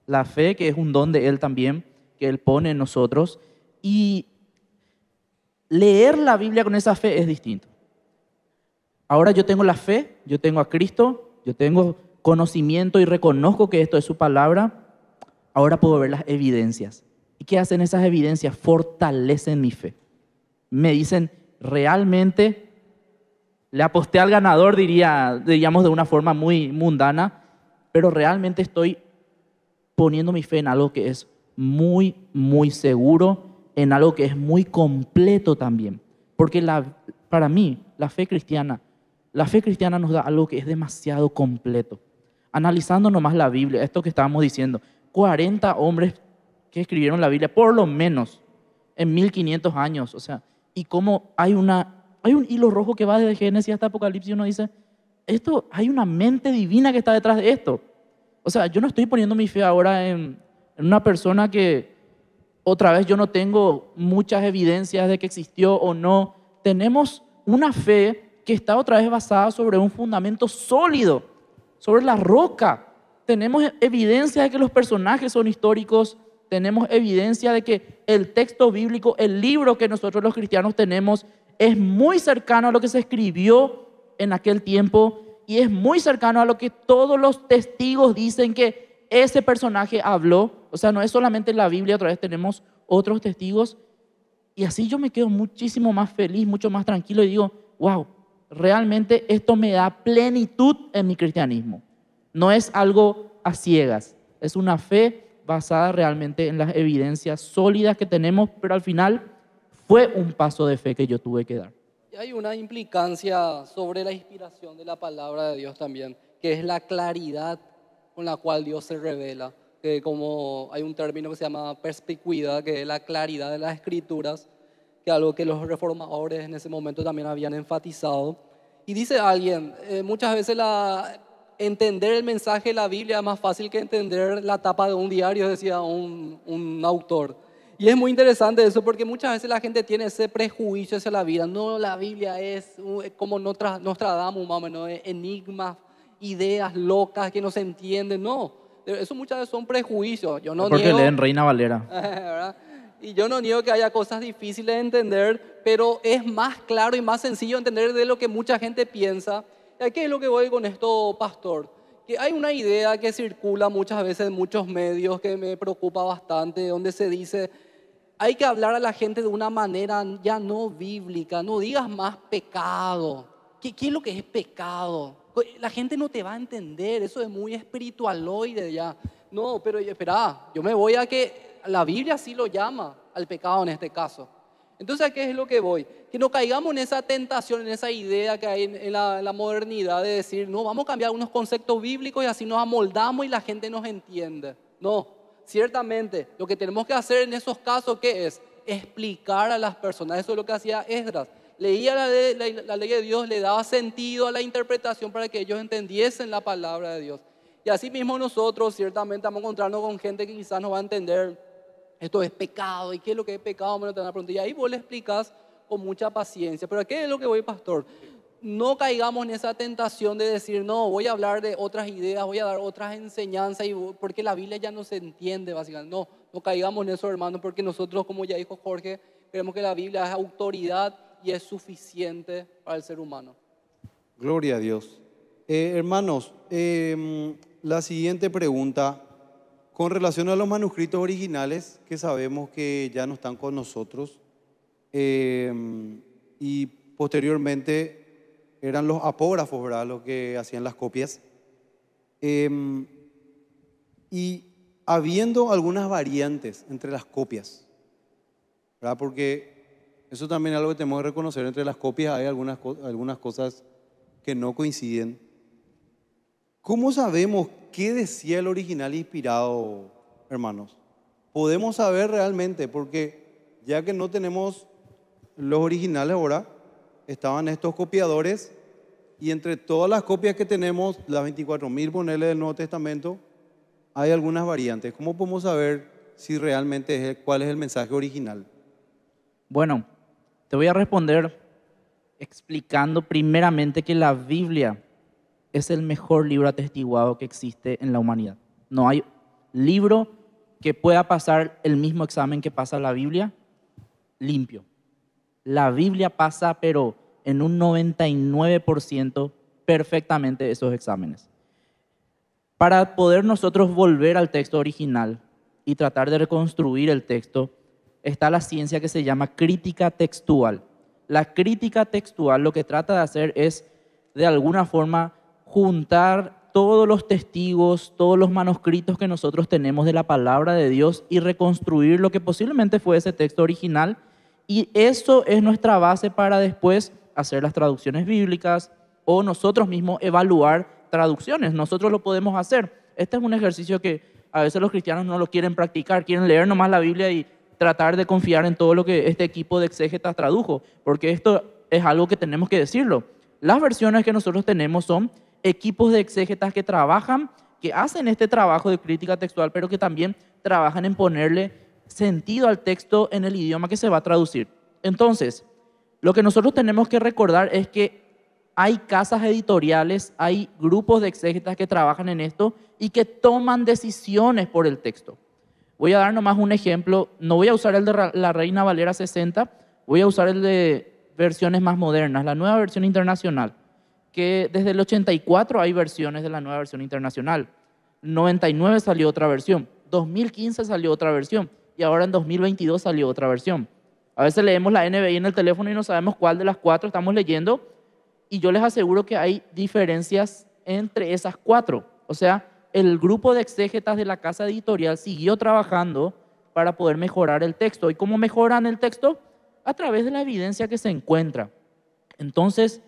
La fe que es un don de Él también, que Él pone en nosotros. Y leer la Biblia con esa fe es distinto. Ahora yo tengo la fe, yo tengo a Cristo, yo tengo conocimiento y reconozco que esto es su palabra. Ahora puedo ver las evidencias. ¿Y qué hacen esas evidencias? Fortalecen mi fe. Me dicen, realmente le aposté al ganador, diría, digamos de una forma muy mundana, pero realmente estoy poniendo mi fe en algo que es muy, muy seguro en algo que es muy completo también. Porque la, para mí, la fe cristiana, la fe cristiana nos da algo que es demasiado completo. Analizando nomás la Biblia, esto que estábamos diciendo, 40 hombres que escribieron la Biblia, por lo menos, en 1500 años, o sea, y cómo hay, una, hay un hilo rojo que va desde Génesis hasta Apocalipsis y uno dice, esto, hay una mente divina que está detrás de esto. O sea, yo no estoy poniendo mi fe ahora en, en una persona que otra vez yo no tengo muchas evidencias de que existió o no. Tenemos una fe que está otra vez basada sobre un fundamento sólido, sobre la roca. Tenemos evidencia de que los personajes son históricos, tenemos evidencia de que el texto bíblico, el libro que nosotros los cristianos tenemos, es muy cercano a lo que se escribió en aquel tiempo y es muy cercano a lo que todos los testigos dicen que ese personaje habló o sea, no es solamente la Biblia, otra vez tenemos otros testigos. Y así yo me quedo muchísimo más feliz, mucho más tranquilo y digo, wow, realmente esto me da plenitud en mi cristianismo. No es algo a ciegas, es una fe basada realmente en las evidencias sólidas que tenemos, pero al final fue un paso de fe que yo tuve que dar. Y hay una implicancia sobre la inspiración de la palabra de Dios también, que es la claridad con la cual Dios se revela que como hay un término que se llama perspicuidad, que es la claridad de las escrituras, que es algo que los reformadores en ese momento también habían enfatizado. Y dice alguien, eh, muchas veces la, entender el mensaje de la Biblia es más fácil que entender la tapa de un diario, decía un, un autor. Y es muy interesante eso porque muchas veces la gente tiene ese prejuicio hacia la Biblia. No, la Biblia es uh, como Nostradamus, más o menos, e- enigmas, ideas locas que no se entienden. No, eh, eso muchas veces son prejuicios. Yo no Porque niego, leen Reina Valera. Y yo no niego que haya cosas difíciles de entender, pero es más claro y más sencillo entender de lo que mucha gente piensa. ¿Qué es lo que voy con esto, pastor? Que hay una idea que circula muchas veces en muchos medios que me preocupa bastante, donde se dice, hay que hablar a la gente de una manera ya no bíblica, no digas más pecado. ¿Qué, qué es lo que es pecado? La gente no te va a entender, eso es muy espiritualoide ya. No, pero espera, yo me voy a que la Biblia sí lo llama al pecado en este caso. Entonces, ¿a qué es lo que voy? Que no caigamos en esa tentación, en esa idea que hay en la, en la modernidad de decir, no, vamos a cambiar unos conceptos bíblicos y así nos amoldamos y la gente nos entiende. No, ciertamente, lo que tenemos que hacer en esos casos, ¿qué es? Explicar a las personas. Eso es lo que hacía Esdras leía la ley, de Dios, le daba sentido a la interpretación para que ellos entendiesen la palabra de Dios. Y así mismo nosotros ciertamente vamos encontrando con gente que quizás no va a entender esto es pecado y qué es lo que es pecado, me lo una Y ahí vos le explicas con mucha paciencia. Pero qué es lo que voy, pastor? No caigamos en esa tentación de decir, no, voy a hablar de otras ideas, voy a dar otras enseñanzas, y porque la Biblia ya no se entiende, básicamente. No, no caigamos en eso, hermano, porque nosotros, como ya dijo Jorge, creemos que la Biblia es autoridad y es suficiente para el ser humano. Gloria a Dios. Eh, hermanos, em, la siguiente pregunta, con relación a los manuscritos originales que sabemos que ya no están con nosotros em, y posteriormente eran los apógrafos, ¿verdad? Los que hacían las copias. Em, y habiendo algunas variantes entre las copias, ¿verdad? Porque eso también es algo que tenemos que reconocer. Entre las copias hay algunas, algunas cosas que no coinciden. ¿Cómo sabemos qué decía el original inspirado, hermanos? Podemos saber realmente, porque ya que no tenemos los originales ahora, estaban estos copiadores y entre todas las copias que tenemos, las 24.000 poneles del Nuevo Testamento, hay algunas variantes. ¿Cómo podemos saber si realmente es, cuál es el mensaje original? Bueno, te voy a responder explicando primeramente que la Biblia es el mejor libro atestiguado que existe en la humanidad. No hay libro que pueda pasar el mismo examen que pasa la Biblia limpio. La Biblia pasa, pero en un 99% perfectamente esos exámenes. Para poder nosotros volver al texto original y tratar de reconstruir el texto, está la ciencia que se llama crítica textual. La crítica textual lo que trata de hacer es, de alguna forma, juntar todos los testigos, todos los manuscritos que nosotros tenemos de la palabra de Dios y reconstruir lo que posiblemente fue ese texto original. Y eso es nuestra base para después hacer las traducciones bíblicas o nosotros mismos evaluar traducciones. Nosotros lo podemos hacer. Este es un ejercicio que a veces los cristianos no lo quieren practicar, quieren leer nomás la Biblia y tratar de confiar en todo lo que este equipo de exégetas tradujo, porque esto es algo que tenemos que decirlo. Las versiones que nosotros tenemos son equipos de exégetas que trabajan, que hacen este trabajo de crítica textual, pero que también trabajan en ponerle sentido al texto en el idioma que se va a traducir. Entonces, lo que nosotros tenemos que recordar es que hay casas editoriales, hay grupos de exégetas que trabajan en esto y que toman decisiones por el texto. Voy a dar nomás un ejemplo, no voy a usar el de la Reina Valera 60, voy a usar el de versiones más modernas, la nueva versión internacional, que desde el 84 hay versiones de la nueva versión internacional, 99 salió otra versión, 2015 salió otra versión y ahora en 2022 salió otra versión. A veces leemos la NBI en el teléfono y no sabemos cuál de las cuatro estamos leyendo y yo les aseguro que hay diferencias entre esas cuatro. O sea, el grupo de exégetas de la casa editorial siguió trabajando para poder mejorar el texto. ¿Y cómo mejoran el texto? A través de la evidencia que se encuentra. Entonces,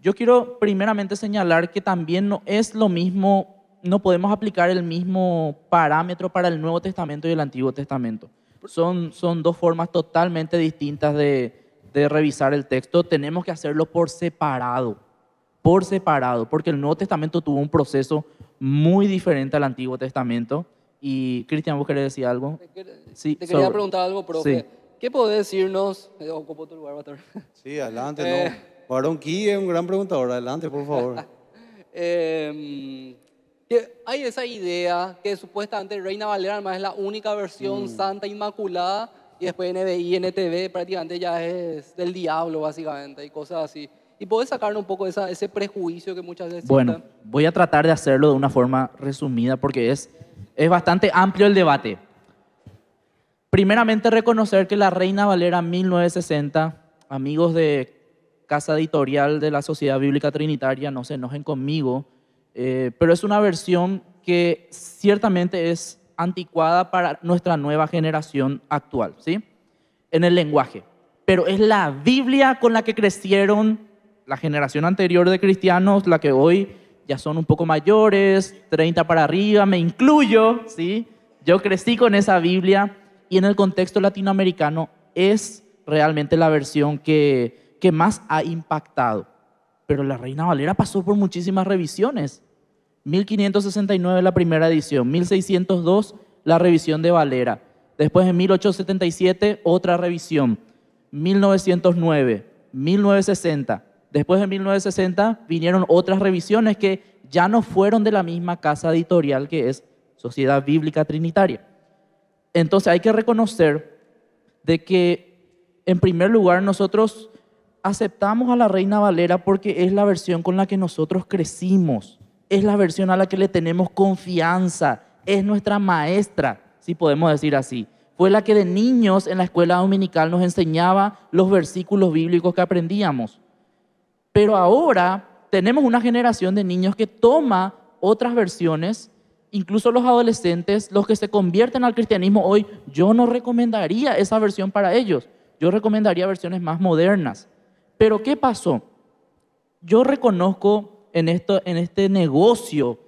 yo quiero primeramente señalar que también no es lo mismo, no podemos aplicar el mismo parámetro para el Nuevo Testamento y el Antiguo Testamento. Son, son dos formas totalmente distintas de, de revisar el texto. Tenemos que hacerlo por separado, por separado, porque el Nuevo Testamento tuvo un proceso muy diferente al Antiguo Testamento. Y Cristian, ¿vos querés decir algo? sí, te quería preguntar algo, profe. ¿Qué podés decirnos? Eh, sí, adelante, eh. no. Key es un gran preguntador, adelante, por favor. Em, hay esa idea que supuestamente Reina Valera además es la única versión mm. santa inmaculada y después NBI, NTV prácticamente ya es del diablo básicamente y cosas así. ¿Y podés sacar un poco esa, ese prejuicio que muchas veces... Bueno, voy a tratar de hacerlo de una forma resumida porque es, es bastante amplio el debate. Primeramente, reconocer que la Reina Valera 1960, amigos de Casa Editorial de la Sociedad Bíblica Trinitaria, no se enojen conmigo, eh, pero es una versión que ciertamente es anticuada para nuestra nueva generación actual, ¿sí? En el lenguaje. Pero es la Biblia con la que crecieron la generación anterior de cristianos, la que hoy ya son un poco mayores, 30 para arriba, me incluyo, ¿sí? Yo crecí con esa Biblia y en el contexto latinoamericano es realmente la versión que, que más ha impactado. Pero la Reina Valera pasó por muchísimas revisiones. 1569 la primera edición, 1602 la revisión de Valera, después en 1877 otra revisión, 1909, 1960, Después de 1960 vinieron otras revisiones que ya no fueron de la misma casa editorial que es Sociedad Bíblica Trinitaria. Entonces hay que reconocer de que en primer lugar nosotros aceptamos a la Reina Valera porque es la versión con la que nosotros crecimos, es la versión a la que le tenemos confianza, es nuestra maestra, si podemos decir así. Fue la que de niños en la escuela dominical nos enseñaba los versículos bíblicos que aprendíamos. Pero ahora tenemos una generación de niños que toma otras versiones, incluso los adolescentes, los que se convierten al cristianismo hoy, yo no recomendaría esa versión para ellos. Yo recomendaría versiones más modernas. Pero ¿qué pasó? Yo reconozco en, esto, en este negocio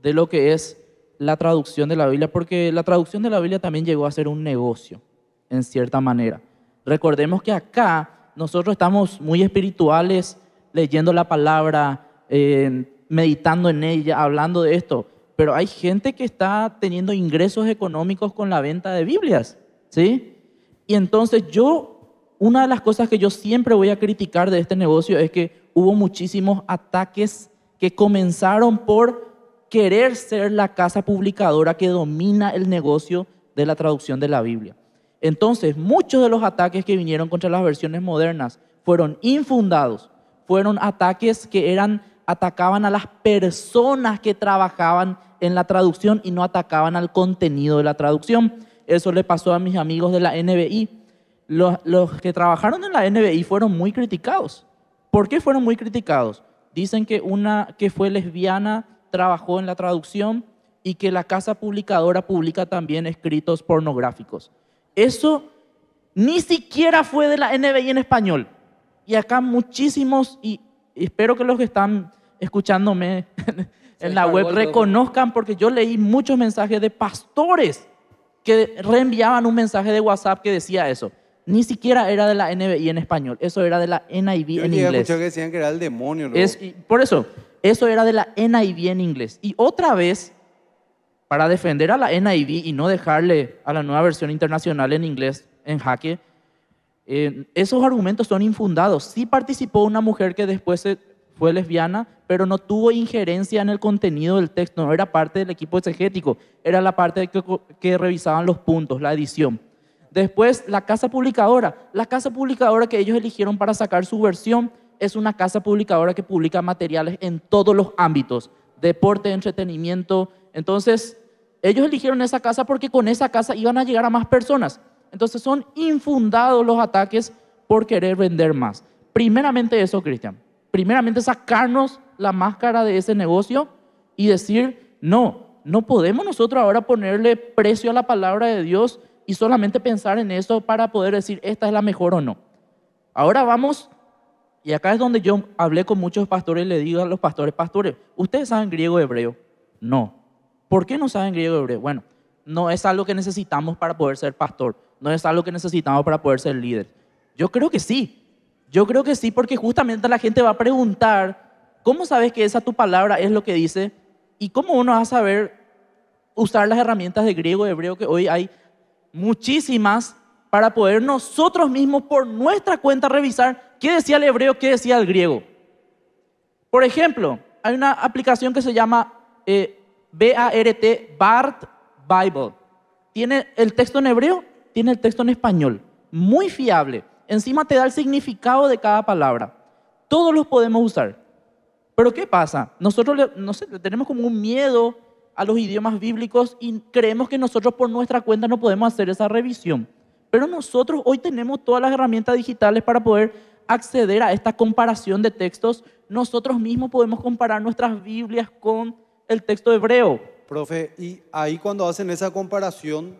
de lo que es la traducción de la Biblia, porque la traducción de la Biblia también llegó a ser un negocio, en cierta manera. Recordemos que acá nosotros estamos muy espirituales, leyendo la palabra, eh, meditando en ella, hablando de esto. Pero hay gente que está teniendo ingresos económicos con la venta de Biblias, ¿sí? Y entonces yo, una de las cosas que yo siempre voy a criticar de este negocio es que hubo muchísimos ataques que comenzaron por querer ser la casa publicadora que domina el negocio de la traducción de la Biblia. Entonces, muchos de los ataques que vinieron contra las versiones modernas fueron infundados, fueron ataques que eran atacaban a las personas que trabajaban en la traducción y no atacaban al contenido de la traducción. Eso le pasó a mis amigos de la NBI. Los, los, que trabajaron en la NBI fueron muy criticados. ¿Por qué fueron muy criticados? Dicen que una que fue lesbiana trabajó en la traducción y que la casa publicadora publica también escritos pornográficos. Eso ni siquiera fue de la NBI en español y acá muchísimos, y espero que los que están escuchándome en la web reconozcan, porque yo leí muchos mensajes de pastores que reenviaban un mensaje de WhatsApp que decía eso. Ni siquiera era de la NBI en español, eso era de la NIV en inglés. Muchos que decían que era el demonio. por eso, eso era de la NIV en inglés. Y otra vez, para defender a la NIV y no dejarle a la nueva versión internacional en inglés en jaque, eh, esos argumentos son infundados. Sí participó una mujer que después fue lesbiana, pero no tuvo injerencia en el contenido del texto, no era parte del equipo exegético, era la parte que revisaban los puntos, la edición. Después, la casa publicadora. La casa publicadora que ellos eligieron para sacar su versión es una casa publicadora que publica materiales en todos los ámbitos, deporte, entretenimiento. Entonces, ellos eligieron esa casa porque con esa casa iban a llegar a más personas. Entonces son infundados los ataques por querer vender más. Primeramente eso, Cristian. Primeramente sacarnos la máscara de ese negocio y decir, no, no podemos nosotros ahora ponerle precio a la palabra de Dios y solamente pensar en eso para poder decir, esta es la mejor o no. Ahora vamos, y acá es donde yo hablé con muchos pastores, le digo a los pastores, pastores, ¿ustedes saben griego hebreo? No. ¿Por qué no saben griego hebreo? Bueno, no es algo que necesitamos para poder ser pastor no es algo que necesitamos para poder ser líder. Yo creo que sí. Yo creo que sí, porque justamente la gente va a preguntar, ¿cómo sabes que esa tu palabra es lo que dice? ¿Y cómo uno va a saber usar las herramientas de griego y hebreo que hoy hay muchísimas para poder nosotros mismos por nuestra cuenta revisar qué decía el hebreo, qué decía el griego? Por ejemplo, hay una aplicación que se llama eh, t BART Bible. Tiene el texto en hebreo tiene el texto en español, muy fiable. Encima te da el significado de cada palabra. Todos los podemos usar. Pero ¿qué pasa? Nosotros tenemos como un miedo a los idiomas bíblicos y creemos que nosotros por nuestra cuenta no podemos hacer esa revisión. Pero nosotros hoy tenemos todas las herramientas digitales para poder acceder a esta comparación de textos. Nosotros mismos podemos comparar nuestras Biblias con el texto hebreo. Profe, y ahí cuando hacen esa comparación,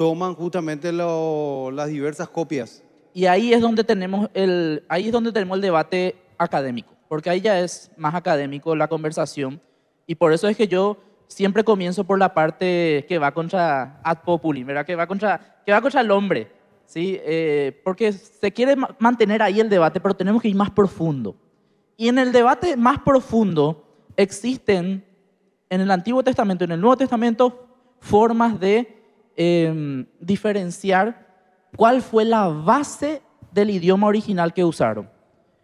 toman justamente las diversas copias. Y ahí es donde tenemos el, ahí es donde tenemos el debate académico, porque ahí ya es más académico la conversación y por eso es que yo siempre comienzo por la parte que va contra ad populi, ¿verdad? Que va contra, que va contra el hombre, ¿sí? Eh, porque se quiere mantener ahí el debate, pero tenemos que ir más profundo. Y en el debate más profundo existen en el Antiguo Testamento y en el Nuevo Testamento formas de Em, diferenciar cuál fue la base del idioma original que usaron.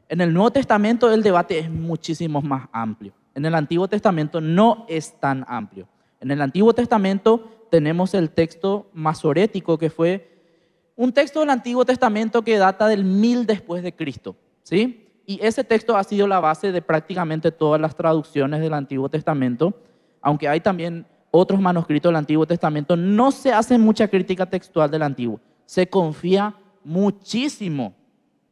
En el Nuevo Testamento el debate es muchísimo más amplio. En el Antiguo Testamento no es tan amplio. En el Antiguo Testamento tenemos el texto masorético que fue un texto del Antiguo Testamento que data del mil después de Cristo, ¿sí? Y ese texto ha sido la base de prácticamente todas las traducciones del Antiguo Testamento, aunque hay también otros manuscritos del Antiguo Testamento, no se hace mucha crítica textual del Antiguo. Se confía muchísimo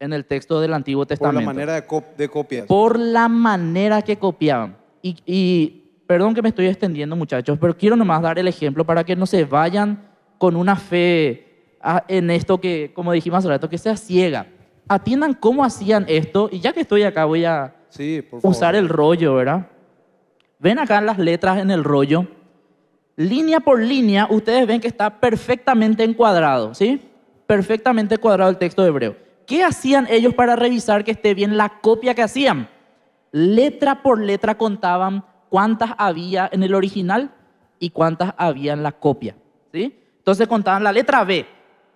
en el texto del Antiguo Testamento. Por la manera de, copiar. Por la manera que copiaban. Y, perdón que me estoy extendiendo, muchachos, pero quiero nomás dar el ejemplo para que no se vayan con una fe en esto que, como dijimos hace rato, que sea ciega. Atiendan cómo hacían esto, y ya que estoy acá voy a usar el rollo, ¿verdad? Ven acá las letras en el rollo línea por línea, ustedes ven que está perfectamente encuadrado, ¿sí? Perfectamente cuadrado el texto de hebreo. ¿Qué hacían ellos para revisar que esté bien la copia que hacían? Letra por letra contaban cuántas había en el original y cuántas había en la copia, ¿sí? Entonces contaban la letra B.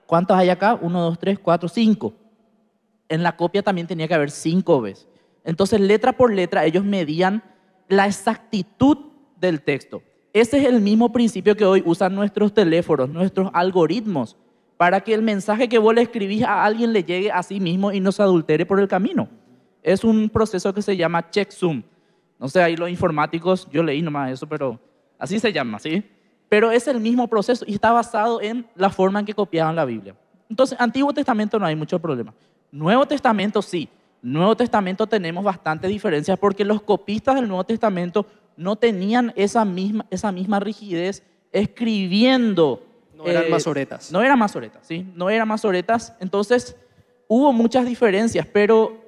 ¿Cuántas hay acá? Uno, dos, tres, cuatro, cinco. En la copia también tenía que haber cinco Bs. Entonces, letra por letra, ellos medían la exactitud del texto. Ese es el mismo principio que hoy usan nuestros teléfonos, nuestros algoritmos, para que el mensaje que vos le escribís a alguien le llegue a sí mismo y no se adultere por el camino. Es un proceso que se llama checksum. No sé, ahí los informáticos, yo leí nomás eso, pero así se llama, ¿sí? Pero es el mismo proceso y está basado en la forma en que copiaban la Biblia. Entonces, Antiguo Testamento no hay mucho problema. Nuevo Testamento sí. Nuevo Testamento tenemos bastantes diferencias porque los copistas del Nuevo Testamento no tenían esa misma, esa misma rigidez escribiendo. No eran más eh, masoretas. No eran masoretas, ¿sí? No eran masoretas. Entonces, hubo muchas diferencias, pero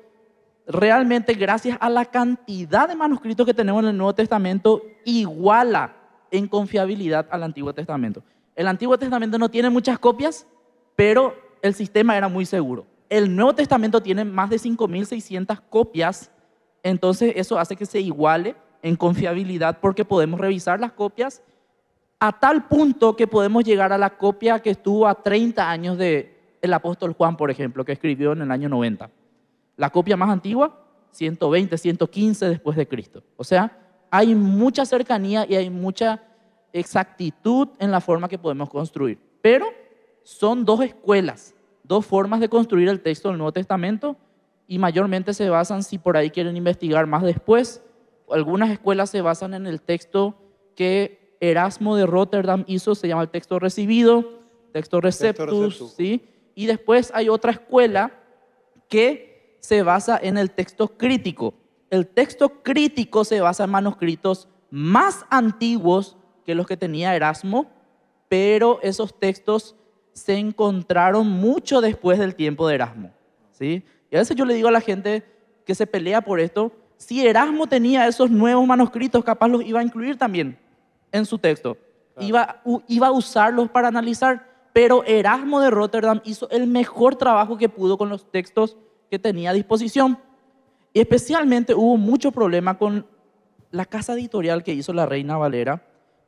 realmente gracias a la cantidad de manuscritos que tenemos en el Nuevo Testamento, iguala en confiabilidad al Antiguo Testamento. El Antiguo Testamento no tiene muchas copias, pero el sistema era muy seguro. El Nuevo Testamento tiene más de 5.600 copias, entonces eso hace que se iguale en confiabilidad porque podemos revisar las copias a tal punto que podemos llegar a la copia que estuvo a 30 años de el apóstol Juan, por ejemplo, que escribió en el año 90. La copia más antigua, 120, 115 después de Cristo. O sea, hay mucha cercanía y hay mucha exactitud en la forma que podemos construir. Pero son dos escuelas, dos formas de construir el texto del Nuevo Testamento y mayormente se basan, si por ahí quieren investigar más después, algunas escuelas se basan en el texto que Erasmo de Rotterdam hizo, se llama el texto recibido, texto receptus, ¿sí? Y después hay otra escuela que se basa en el texto crítico. El texto crítico se basa en manuscritos más antiguos que los que tenía Erasmo, pero esos textos se encontraron mucho después del tiempo de Erasmo, ¿sí? Y a veces yo le digo a la gente que se pelea por esto, si Erasmo tenía esos nuevos manuscritos, capaz los iba a incluir también en su texto. Iba, iba a usarlos para analizar, pero Erasmo de Rotterdam hizo el mejor trabajo que pudo con los textos que tenía a disposición. Y especialmente hubo mucho problema con la casa editorial que hizo la Reina Valera,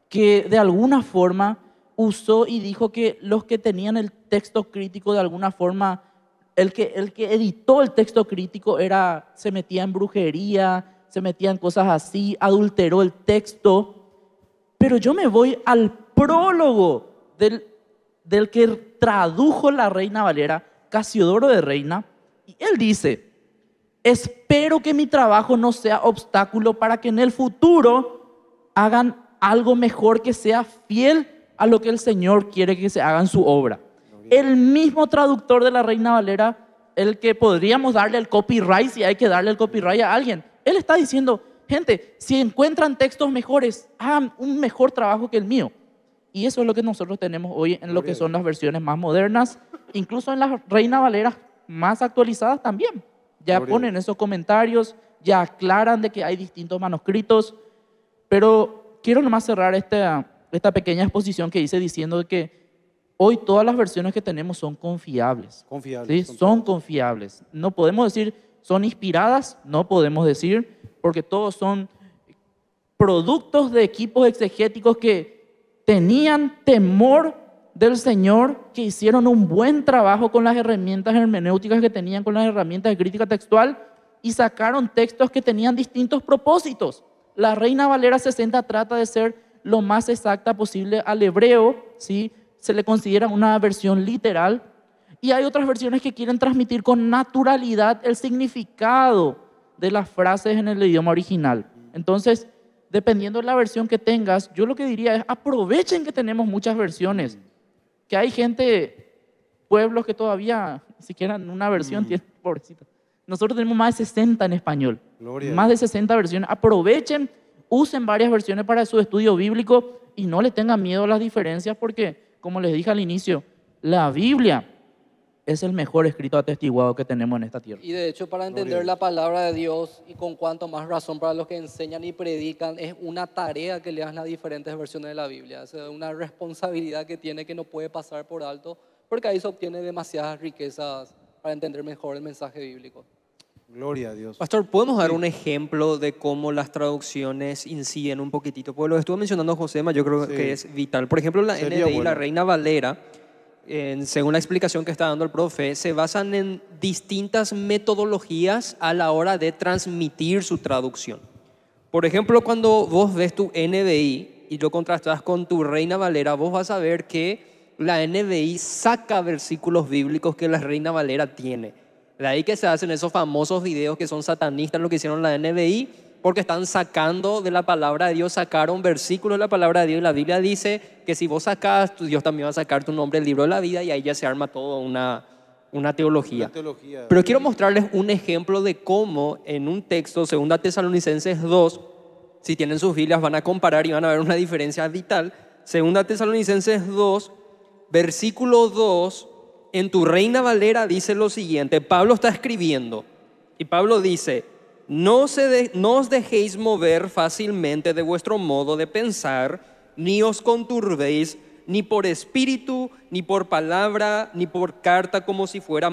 que de alguna forma usó y dijo que los que tenían el texto crítico de alguna forma el que, el que editó el texto crítico era, se metía en brujería, se metía en cosas así, adulteró el texto. Pero yo me voy al prólogo del, del que tradujo la reina Valera, Casiodoro de Reina, y él dice, espero que mi trabajo no sea obstáculo para que en el futuro hagan algo mejor que sea fiel a lo que el Señor quiere que se haga en su obra el mismo traductor de la Reina Valera, el que podríamos darle el copyright si hay que darle el copyright a alguien. Él está diciendo, gente, si encuentran textos mejores, hagan un mejor trabajo que el mío. Y eso es lo que nosotros tenemos hoy en lo que son las versiones más modernas, incluso en las Reina Valera más actualizadas también. Ya ponen esos comentarios, ya aclaran de que hay distintos manuscritos, pero quiero nomás cerrar esta, esta pequeña exposición que hice diciendo que hoy todas las versiones que tenemos son confiables. Confiables. ¿sí? Son confiables. No podemos decir son inspiradas, no podemos decir, porque todos son productos de equipos exegéticos que tenían temor del Señor, que hicieron un buen trabajo con las herramientas hermenéuticas que tenían, con las herramientas de crítica textual, y sacaron textos que tenían distintos propósitos. La Reina Valera 60 trata de ser lo más exacta posible al hebreo, ¿sí? se le considera una versión literal. Y hay otras versiones que quieren transmitir con naturalidad el significado de las frases en el idioma original. Entonces, dependiendo de la versión que tengas, yo lo que diría es aprovechen que tenemos muchas versiones, que hay gente, pueblos que todavía ni siquiera una versión mm. Nosotros tenemos más de 60 en español, más de 60 versiones. Aprovechen, usen varias versiones para su estudio bíblico y no le tengan miedo a las diferencias porque como les dije al inicio, la Biblia es el mejor escrito atestiguado que tenemos en esta tierra. Y de hecho, para entender la palabra de Dios y con cuanto más razón para los que enseñan y predican, es una tarea que leas las diferentes versiones de la Biblia. Es una responsabilidad que tiene que no puede pasar por alto, porque ahí se obtiene demasiadas riquezas para entender mejor el mensaje bíblico. Gloria a Dios. Pastor, ¿podemos dar un ejemplo de cómo las traducciones inciden un poquitito? Porque lo estuvo mencionando Josema, yo creo que es vital. Por ejemplo, la NDI, la Reina Valera, según la explicación que está dando el profe, se basan en distintas metodologías a la hora de transmitir su traducción. Por ejemplo, cuando vos ves tu NBI y lo contrastas con tu Reina Valera, vos vas a ver que la NBI saca versículos bíblicos que la Reina Valera tiene de ahí que se hacen esos famosos videos que son satanistas, lo que hicieron la NBI, porque están sacando de la palabra de Dios, sacaron versículos de la palabra de Dios. Y la Biblia dice que si vos sacás, Dios también va a sacar tu nombre del libro de la vida y ahí ya se arma toda una, una, teología. Pero quiero mostrarles un ejemplo de cómo en un texto, segunda Tesalonicenses 2, si tienen sus Biblias van a comparar y van a ver una diferencia vital. Segunda Tesalonicenses 2, versículo 2 en tu Reina Valera dice lo siguiente, Pablo está escribiendo y Pablo dice, no, se os dejéis mover fácilmente de vuestro modo de pensar, ni os conturbéis, ni por espíritu, ni por palabra, ni por carta como si fuera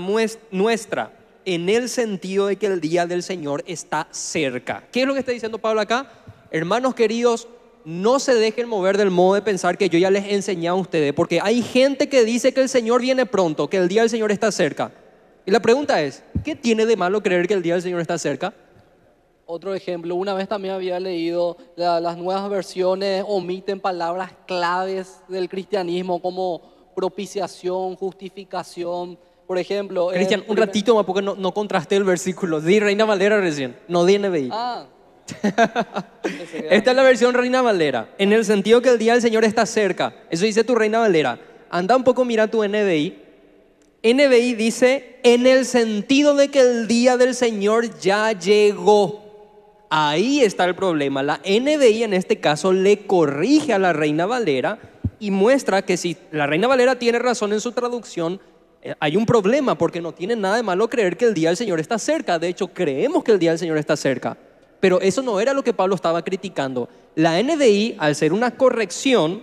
nuestra, en el sentido de que el día del Señor está cerca. ¿Qué es lo que está diciendo Pablo acá? Hermanos queridos, no se dejen mover del modo de pensar que yo ya les he enseñado a ustedes, porque hay gente que dice que el Señor viene pronto, que el día del Señor está cerca. Y la pregunta es, ¿qué tiene de malo creer que el día del Señor está cerca? Otro ejemplo, una vez también había leído, las nuevas versiones omiten palabras claves del cristianismo como propiciación, justificación. Por ejemplo... Cristian, un ratito más porque no, no contrasté el versículo. Di Reina Valera recién, no di NBI. Ah, Esta es la versión Reina Valera, en el sentido que el día del Señor está cerca. Eso dice tu Reina Valera. Anda un poco, mira tu NBI. NBI dice, en el sentido de que el día del Señor ya llegó. Ahí está el problema. La NBI en este caso le corrige a la Reina Valera y muestra que si la Reina Valera tiene razón en su traducción, eh, hay un problema porque no tiene nada de malo creer que el día del Señor está cerca. De hecho, creemos que el día del Señor está cerca. Pero eso no era lo que Pablo estaba criticando. La NBI, al ser una corrección,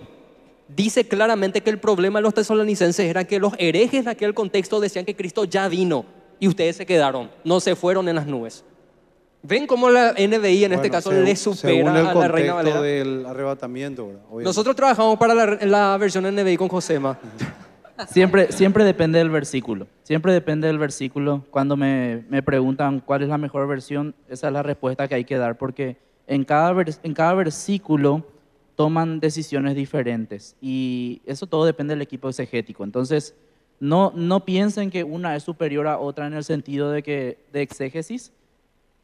dice claramente que el problema de los tesalonicenses era que los herejes de aquel contexto decían que Cristo ya vino y ustedes se quedaron, no se fueron en las nubes. ¿Ven cómo la NBI en este caso le supera a la Reina del arrebatamiento. Nosotros trabajamos para la, versión NBI con Josema. Siempre, siempre depende del versículo. Siempre depende del versículo. Cuando me, me, preguntan cuál es la mejor versión, esa es la respuesta que hay que dar, porque en cada, en cada versículo toman decisiones diferentes. Y eso todo depende del equipo exegético. Entonces, no, no piensen que una es superior a otra en el sentido de que de exégesis.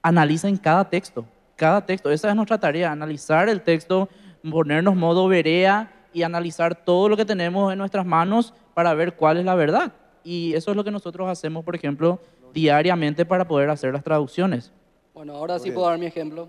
Analicen cada texto, cada texto. Esa es nuestra tarea, analizar el texto, ponernos modo verea y analizar todo lo que tenemos en nuestras manos para ver cuál es la verdad. Y eso es lo que nosotros hacemos, por ejemplo, diariamente para poder hacer las traducciones. Bueno, ahora sí puedo dar mi ejemplo.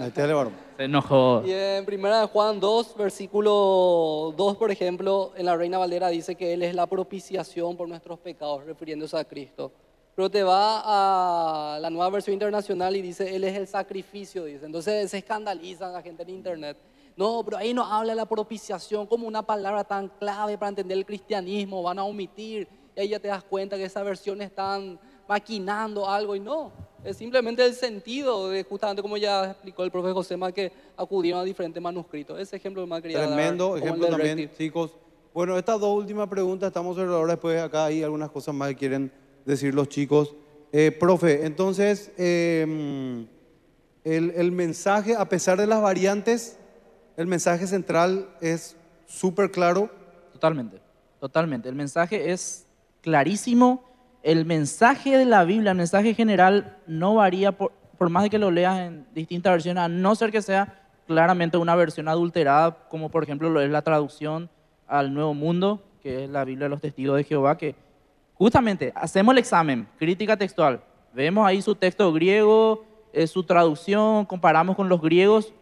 Metele, Se enojó. Y en primera de Juan 2, versículo 2, por ejemplo, en la Reina Valera dice que Él es la propiciación por nuestros pecados, refiriéndose a Cristo. Pero te va a la nueva versión internacional y dice, Él es el sacrificio, dice. Entonces se escandalizan la gente en Internet. No, pero ahí no habla la propiciación como una palabra tan clave para entender el cristianismo, van a omitir. Y ahí ya te das cuenta que esa versión están maquinando algo y no. Es simplemente el sentido de justamente como ya explicó el profe José más que acudieron a diferentes manuscritos. Ese ejemplo más quería Tremendo ejemplo también, chicos. Bueno, estas dos últimas preguntas estamos sobre la hora. Después acá hay algunas cosas más que quieren decir los chicos. Eh, profe, entonces, em, el mensaje, a pesar de las variantes, el mensaje central es súper claro. Totalmente, totalmente. El mensaje es clarísimo. El mensaje de la Biblia, el mensaje general, no varía por, más de que lo leas en distintas versiones, a no ser que sea claramente una versión adulterada, como por ejemplo lo es la traducción al Nuevo Mundo, que es la Biblia de los Testigos de Jehová, que justamente hacemos el examen, crítica textual, vemos ahí su texto griego, eh, su traducción, comparamos con los griegos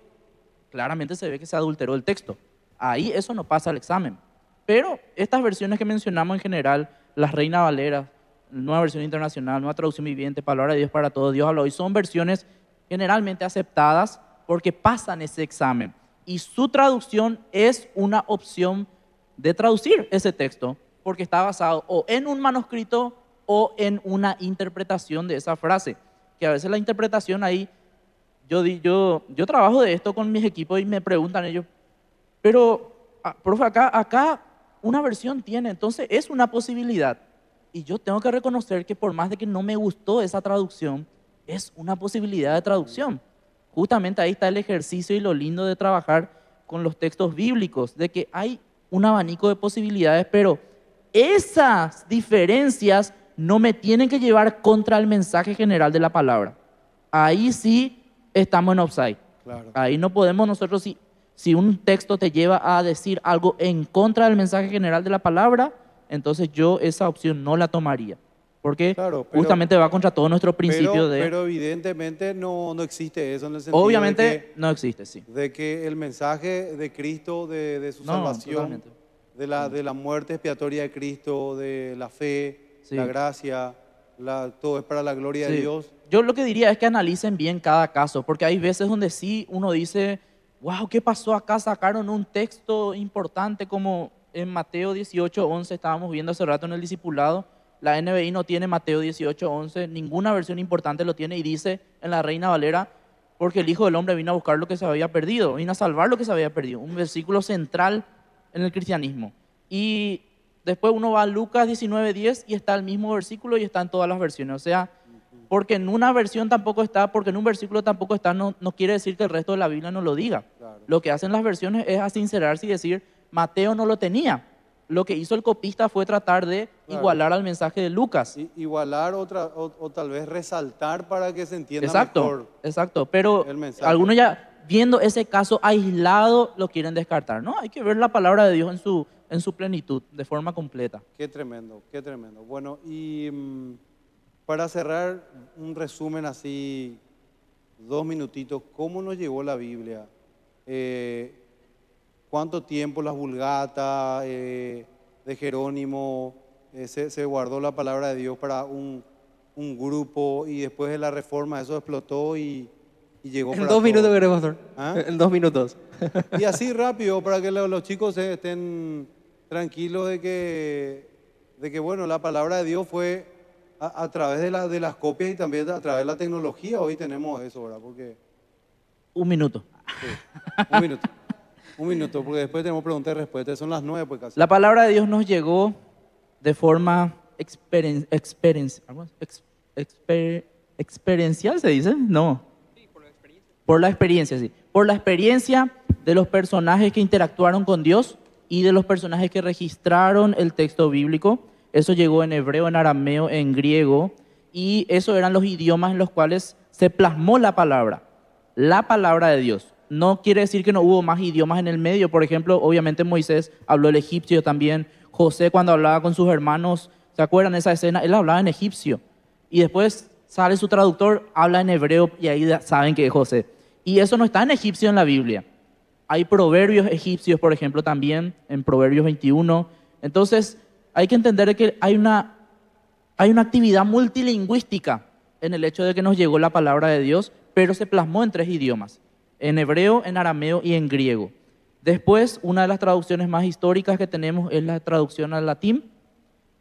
claramente se ve que se adulteró el texto. Ahí eso no pasa al examen. Pero estas versiones que mencionamos en general, las Reina Valera, Nueva Versión Internacional, Nueva Traducción Viviente, Palabra de Dios para Todos, Dios al hoy, son versiones generalmente aceptadas porque pasan ese examen. Y su traducción es una opción de traducir ese texto porque está basado o en un manuscrito o en una interpretación de esa frase, que a veces la interpretación ahí yo, trabajo de esto con mis equipos y me preguntan ellos, pero, ah, profe, acá, acá una versión tiene, entonces es una posibilidad. Y yo tengo que reconocer que por más de que no me gustó esa traducción, es una posibilidad de traducción. Justamente ahí está el ejercicio y lo lindo de trabajar con los textos bíblicos, de que hay un abanico de posibilidades, pero esas diferencias no me tienen que llevar contra el mensaje general de la palabra. Ahí sí estamos en offside. Ahí no podemos nosotros, si, si un texto te lleva a decir algo en contra del mensaje general de la palabra, entonces yo esa opción no la tomaría. Porque justamente va contra todo nuestro principio de... Pero evidentemente no, no existe eso en el sentido Obviamente de que, no existe, sí. De que el mensaje de Cristo, de, su salvación, de la, de la muerte expiatoria de Cristo, de la fe, la gracia, todo es para la gloria de Dios yo lo que diría es que analicen bien cada caso, porque hay veces donde sí uno dice, wow, ¿qué pasó acá? Sacaron un texto importante como en Mateo 18, 11, estábamos viendo hace rato en el discipulado, la NBI no tiene Mateo 18, 11, ninguna versión importante lo tiene y dice en la Reina Valera, porque el Hijo del Hombre vino a buscar lo que se había perdido, vino a salvar lo que se había perdido, un versículo central en el cristianismo. Y después uno va a Lucas 19, 10 y está el mismo versículo y está en todas las versiones, o sea, porque en una versión tampoco está, porque en un versículo tampoco está, no, no quiere decir que el resto de la Biblia no lo diga. Lo que hacen las versiones es asincerarse y decir, Mateo no lo tenía. Lo que hizo el copista fue tratar de igualar al mensaje de Lucas. igualar o, tal vez resaltar para que se entienda mejor. Exacto, pero algunos ya viendo ese caso aislado lo quieren descartar. No, hay que ver la palabra de Dios en su, en su plenitud, de forma completa. Qué tremendo, qué tremendo. Bueno, y... Mm, para cerrar, un resumen así, dos minutitos, ¿cómo nos llegó la Biblia? Eh, ¿Cuánto tiempo la Vulgata eh, de Jerónimo eh, se, guardó la palabra de Dios para un, grupo y después de la reforma eso explotó y, y llegó en dos minutos ¿Ah? En dos minutos. Y así rápido para que los chicos estén tranquilos de que, de que bueno, la palabra de Dios fue a, través de, las copias y también a través de la tecnología hoy tenemos eso, ¿verdad? Porque... Un minuto. un minuto. un minuto, porque después tenemos preguntas y respuestas. Son las nueve, pues casi. La palabra de Dios nos llegó de forma experiencial, ¿se dice? No. Sí, por la experiencia. Por la experiencia, sí. Por la experiencia de los personajes que interactuaron con Dios y de los personajes que registraron el texto bíblico eso llegó en hebreo, en arameo, en griego, y esos eran los idiomas en los cuales se plasmó la palabra, la palabra de Dios. No quiere decir que no hubo más idiomas en el medio, por ejemplo, obviamente Moisés habló el egipcio también, José cuando hablaba con sus hermanos, ¿se acuerdan esa escena? Él hablaba en egipcio, y después sale su traductor, habla en hebreo, y ahí saben que es José. Y eso no está en egipcio en la Biblia. Hay proverbios egipcios, por ejemplo, también en Proverbios 21. Entonces, hay que entender que hay una, hay una actividad multilingüística en el hecho de que nos llegó la palabra de Dios, pero se plasmó en tres idiomas, en hebreo, en arameo y en griego. Después, una de las traducciones más históricas que tenemos es la traducción al latín,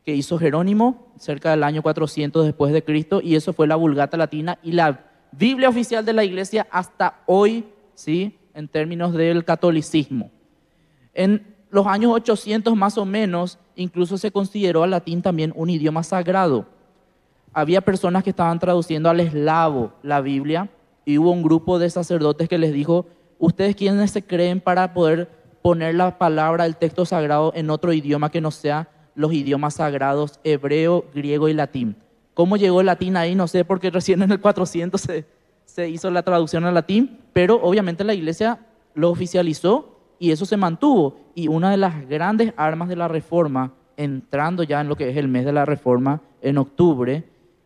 que hizo Jerónimo cerca del año 400 después de Cristo, y eso fue la Vulgata Latina y la Biblia oficial de la Iglesia hasta hoy, ¿sí? En términos del catolicismo. En los años 800 más o menos, incluso se consideró al latín también un idioma sagrado. Había personas que estaban traduciendo al eslavo la Biblia y hubo un grupo de sacerdotes que les dijo, ¿ustedes quiénes se creen para poder poner la palabra, el texto sagrado en otro idioma que no sea los idiomas sagrados hebreo, griego y latín? ¿Cómo llegó el latín ahí? No sé, porque recién en el 400 se, se hizo la traducción al latín, pero obviamente la iglesia lo oficializó y eso se mantuvo. Y una de las grandes armas de la reforma, entrando ya en lo que es el mes de la reforma, en octubre,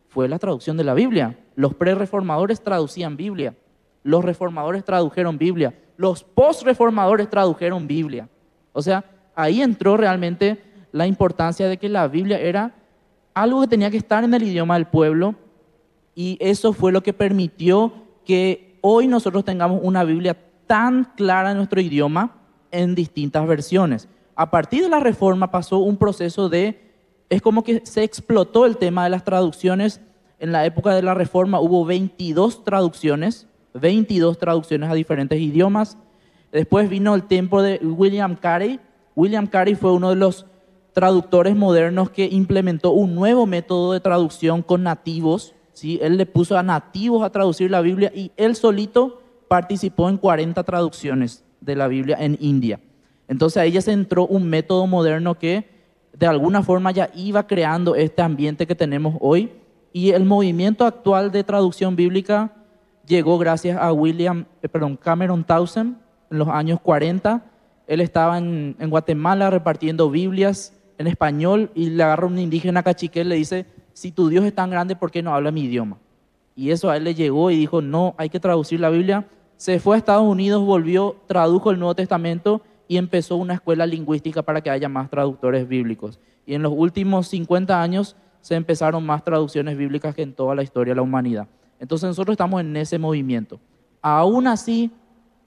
fue la traducción de la Biblia. Los pre-reformadores traducían Biblia, los reformadores tradujeron Biblia, los post-reformadores tradujeron Biblia. O sea, ahí entró realmente la importancia de que la Biblia era algo que tenía que estar en el idioma del pueblo y eso fue lo que permitió que hoy nosotros tengamos una Biblia tan clara en nuestro idioma en distintas versiones. A partir de la reforma pasó un proceso de, es como que se explotó el tema de las traducciones. En la época de la reforma hubo 22 traducciones, 22 traducciones a diferentes idiomas. Después vino el tiempo de William Carey. William Carey fue uno de los traductores modernos que implementó un nuevo método de traducción con nativos. ¿sí? Él le puso a nativos a traducir la Biblia y él solito participó en 40 traducciones de la Biblia en India. Entonces ahí ya se entró un método moderno que de alguna forma ya iba creando este ambiente que tenemos hoy y el movimiento actual de traducción bíblica llegó gracias a William, eh, perdón, Cameron Towson en los años 40. Él estaba en, Guatemala repartiendo Biblias en español y le agarra un indígena cachiquel le dice, si tu Dios es tan grande, ¿por qué no habla mi idioma? Y eso a él le llegó y dijo, no, hay que traducir la Biblia se fue a Estados Unidos, volvió, tradujo el Nuevo Testamento y empezó una escuela lingüística para que haya más traductores bíblicos. Y en los últimos 50 años se empezaron más traducciones bíblicas que en toda la historia de la humanidad. Entonces nosotros estamos en ese movimiento. Aún así,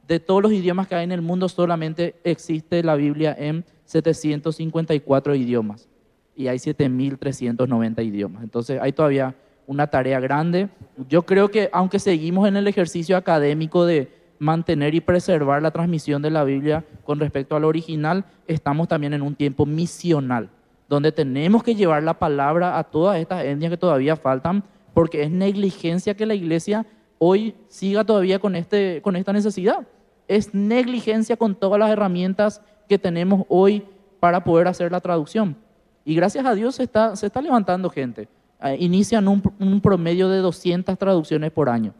de todos los idiomas que hay en el mundo, solamente existe la Biblia en 754 idiomas y hay 7.390 idiomas. Entonces hay todavía una tarea grande. Yo creo que aunque seguimos en el ejercicio académico de mantener y preservar la transmisión de la Biblia con respecto al original, estamos también en un tiempo misional, donde tenemos que llevar la palabra a todas estas etnias que todavía faltan, porque es negligencia que la iglesia hoy siga todavía con, este, con esta necesidad. Es negligencia con todas las herramientas que tenemos hoy para poder hacer la traducción. Y gracias a Dios está, se está levantando gente inician un, promedio de 200 traducciones por año.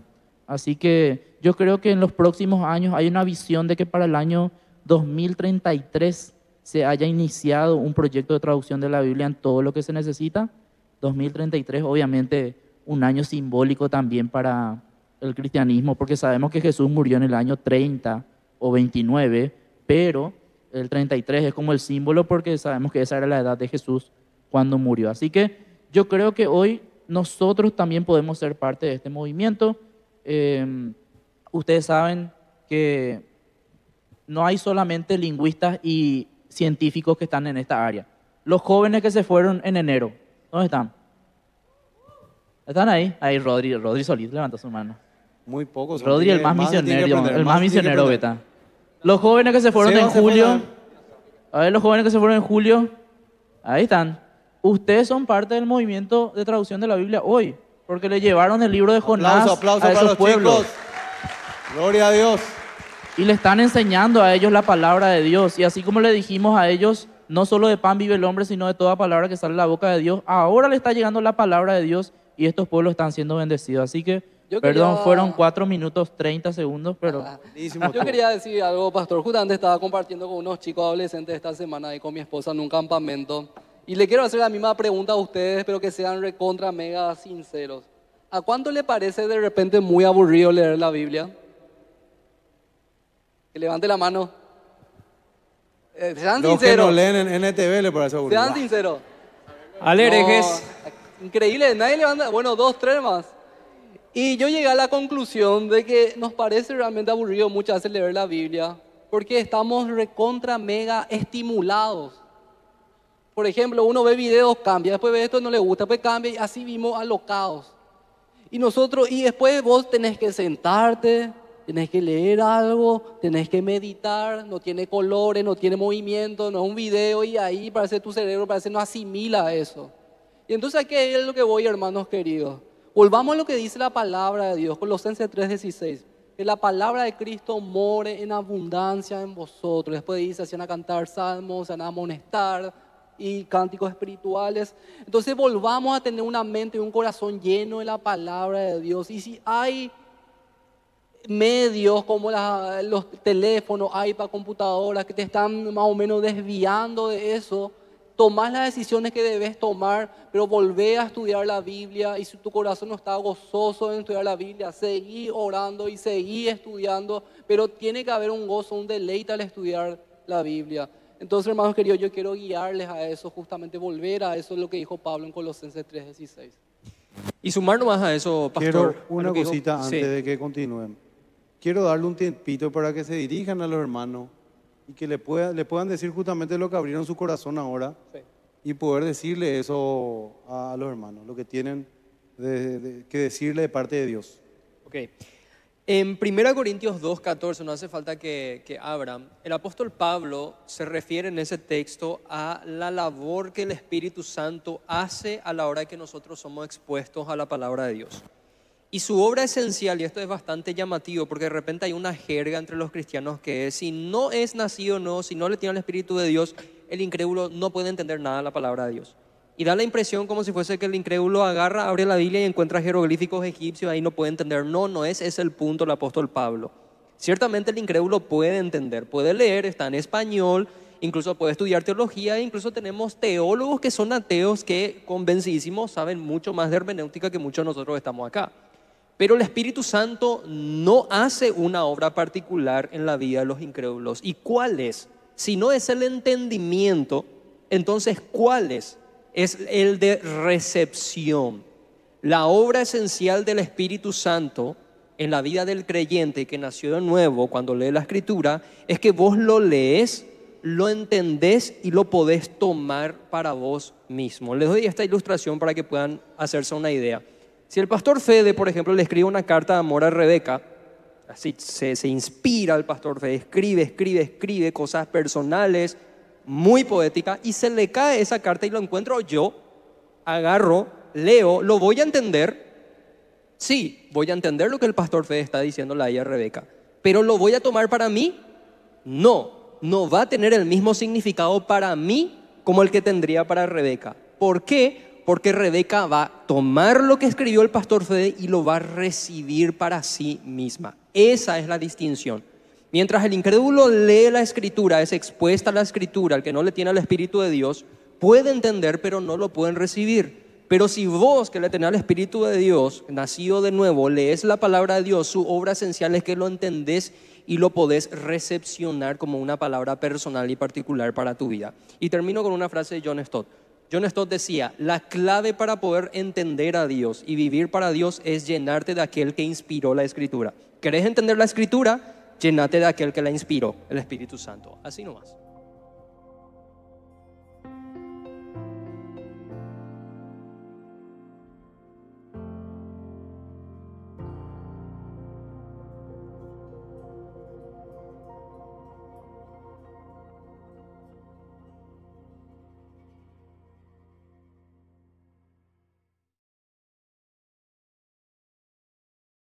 Así que yo creo que en los próximos años hay una visión de que para el año 2033 se haya iniciado un proyecto de traducción de la Biblia en todo lo que se necesita. 2033 obviamente un año simbólico también para el cristianismo, porque sabemos que Jesús murió en el año 30 o 29, pero el 33 es como el símbolo porque sabemos que esa era la edad de Jesús cuando murió. Así que yo creo que hoy nosotros también podemos ser parte de este movimiento. Em, ustedes saben que no hay solamente lingüistas y científicos que están en esta área. Los jóvenes que se fueron en enero, ¿dónde están? ¿Están ahí? Ahí Rodri, Rodri Solís, levanta su mano. Muy pocos. Rodri, el más, misionero, el más, misionero beta. Los jóvenes que se fueron en julio. A ver, los jóvenes que se fueron en julio. Ahí están ustedes son parte del movimiento de traducción de la Biblia hoy, porque le llevaron el libro de Jonás aplauso, a esos los pueblos. Gloria a Dios. Y le están enseñando a ellos la palabra de Dios. Y así como le dijimos a ellos, no solo de pan vive el hombre, sino de toda palabra que sale de la boca de Dios, ahora le está llegando la palabra de Dios y estos pueblos están siendo bendecidos. Así que, perdón, fueron 4 minutos 30 segundos, pero... Ah, yo quería decir algo, pastor. Justamente estaba compartiendo con unos chicos adolescentes esta semana y con mi esposa en un campamento. Y le quiero hacer la misma pregunta a ustedes, pero que sean recontra mega sinceros. ¿A cuánto le parece de repente muy aburrido leer la Biblia? Que levante la mano. Eh, sean Los sinceros. Que no leen en NTV le parece aburrido. Sean sinceros. Al increíble, nadie levanta. Bueno, dos, tres más. Y yo llegué a la conclusión de que nos parece realmente aburrido muchas veces leer la Biblia porque estamos recontra mega estimulados por ejemplo, uno ve videos, cambia, después ve esto, no le gusta, pues cambia y así vimos alocados. Y nosotros, y después vos tenés que sentarte, tenés que leer algo, tenés que meditar, no tiene colores, no tiene movimiento, no es un video y ahí parece tu cerebro, parece no asimila eso. Y entonces, ¿qué es lo que voy, hermanos queridos? Volvamos a lo que dice la palabra de Dios, Colosenses 3:16. Que la palabra de Cristo more en abundancia en vosotros. Después dice, se van a cantar salmos, se van a amonestar, y cánticos espirituales. Entonces volvamos a tener una mente y un corazón lleno de la palabra de Dios. Y si hay medios como los teléfonos, iPad, computadoras que te están más o menos desviando de eso, tomás las decisiones que debes tomar, pero volvé a estudiar la Biblia y si tu corazón no está gozoso en estudiar la Biblia, seguí orando y seguí estudiando, pero tiene que haber un gozo, un deleite al estudiar la Biblia. Entonces, hermanos queridos, yo quiero guiarles a eso, justamente volver a eso, lo que dijo Pablo en Colosenses 3:16. Y sumarnos nomás a eso, pastor. Quiero una cosita antes de que continúen. Quiero darle un tiempito para que se dirijan a los hermanos y que le, le puedan decir justamente lo que abrieron su corazón ahora y poder decirle eso a, los hermanos, lo que tienen que decirle de parte de Dios. Okay. En 1 Corintios 2.14, no hace falta que, que abran, el apóstol Pablo se refiere en ese texto a la labor que el Espíritu Santo hace a la hora que nosotros somos expuestos a la palabra de Dios. Y su obra esencial, y esto es bastante llamativo, porque de repente hay una jerga entre los cristianos que es, si no es nacido o no, si no le tiene el Espíritu de Dios, el incrédulo no puede entender nada de la palabra de Dios. Y da la impresión como si fuese que el incrédulo agarra, abre la Biblia y encuentra jeroglíficos egipcios, ahí no puede entender. No, no es ese el punto del apóstol Pablo. Ciertamente el incrédulo puede entender, puede leer, está en español, incluso puede estudiar teología, e incluso tenemos teólogos que son ateos que convencidísimos saben mucho más de hermenéutica que muchos de nosotros estamos acá. Pero el Espíritu Santo no hace una obra particular en la vida de los incrédulos. ¿Y cuál es? Si no es el entendimiento, entonces ¿cuál es? es el de recepción. La obra esencial del Espíritu Santo en la vida del creyente que nació de nuevo cuando lee la escritura es que vos lo lees, lo entendés y lo podés tomar para vos mismo. Les doy esta ilustración para que puedan hacerse una idea. Si el pastor Fede, por ejemplo, le escribe una carta de amor a Rebeca, así se, se inspira el pastor Fede, escribe, escribe, escribe cosas personales, muy poética, y se le cae esa carta y lo encuentro yo, agarro, leo, lo voy a entender. Sí, voy a entender lo que el pastor Fede está diciendo la a Rebeca, pero lo voy a tomar para mí. No, no va a tener el mismo significado para mí como el que tendría para Rebeca. ¿Por qué? Porque Rebeca va a tomar lo que escribió el pastor Fede y lo va a recibir para sí misma. Esa es la distinción. Mientras el incrédulo lee la escritura, es expuesta a la escritura, el que no le tiene al Espíritu de Dios, puede entender, pero no lo pueden recibir. Pero si vos que le tenés al Espíritu de Dios, nacido de nuevo, lees la palabra de Dios, su obra esencial es que lo entendés y lo podés recepcionar como una palabra personal y particular para tu vida. Y termino con una frase de John Stott. John Stott decía, la clave para poder entender a Dios y vivir para Dios es llenarte de aquel que inspiró la escritura. ¿Querés entender la escritura? llénate de aquel que la inspiró, el Espíritu Santo. Así nomás.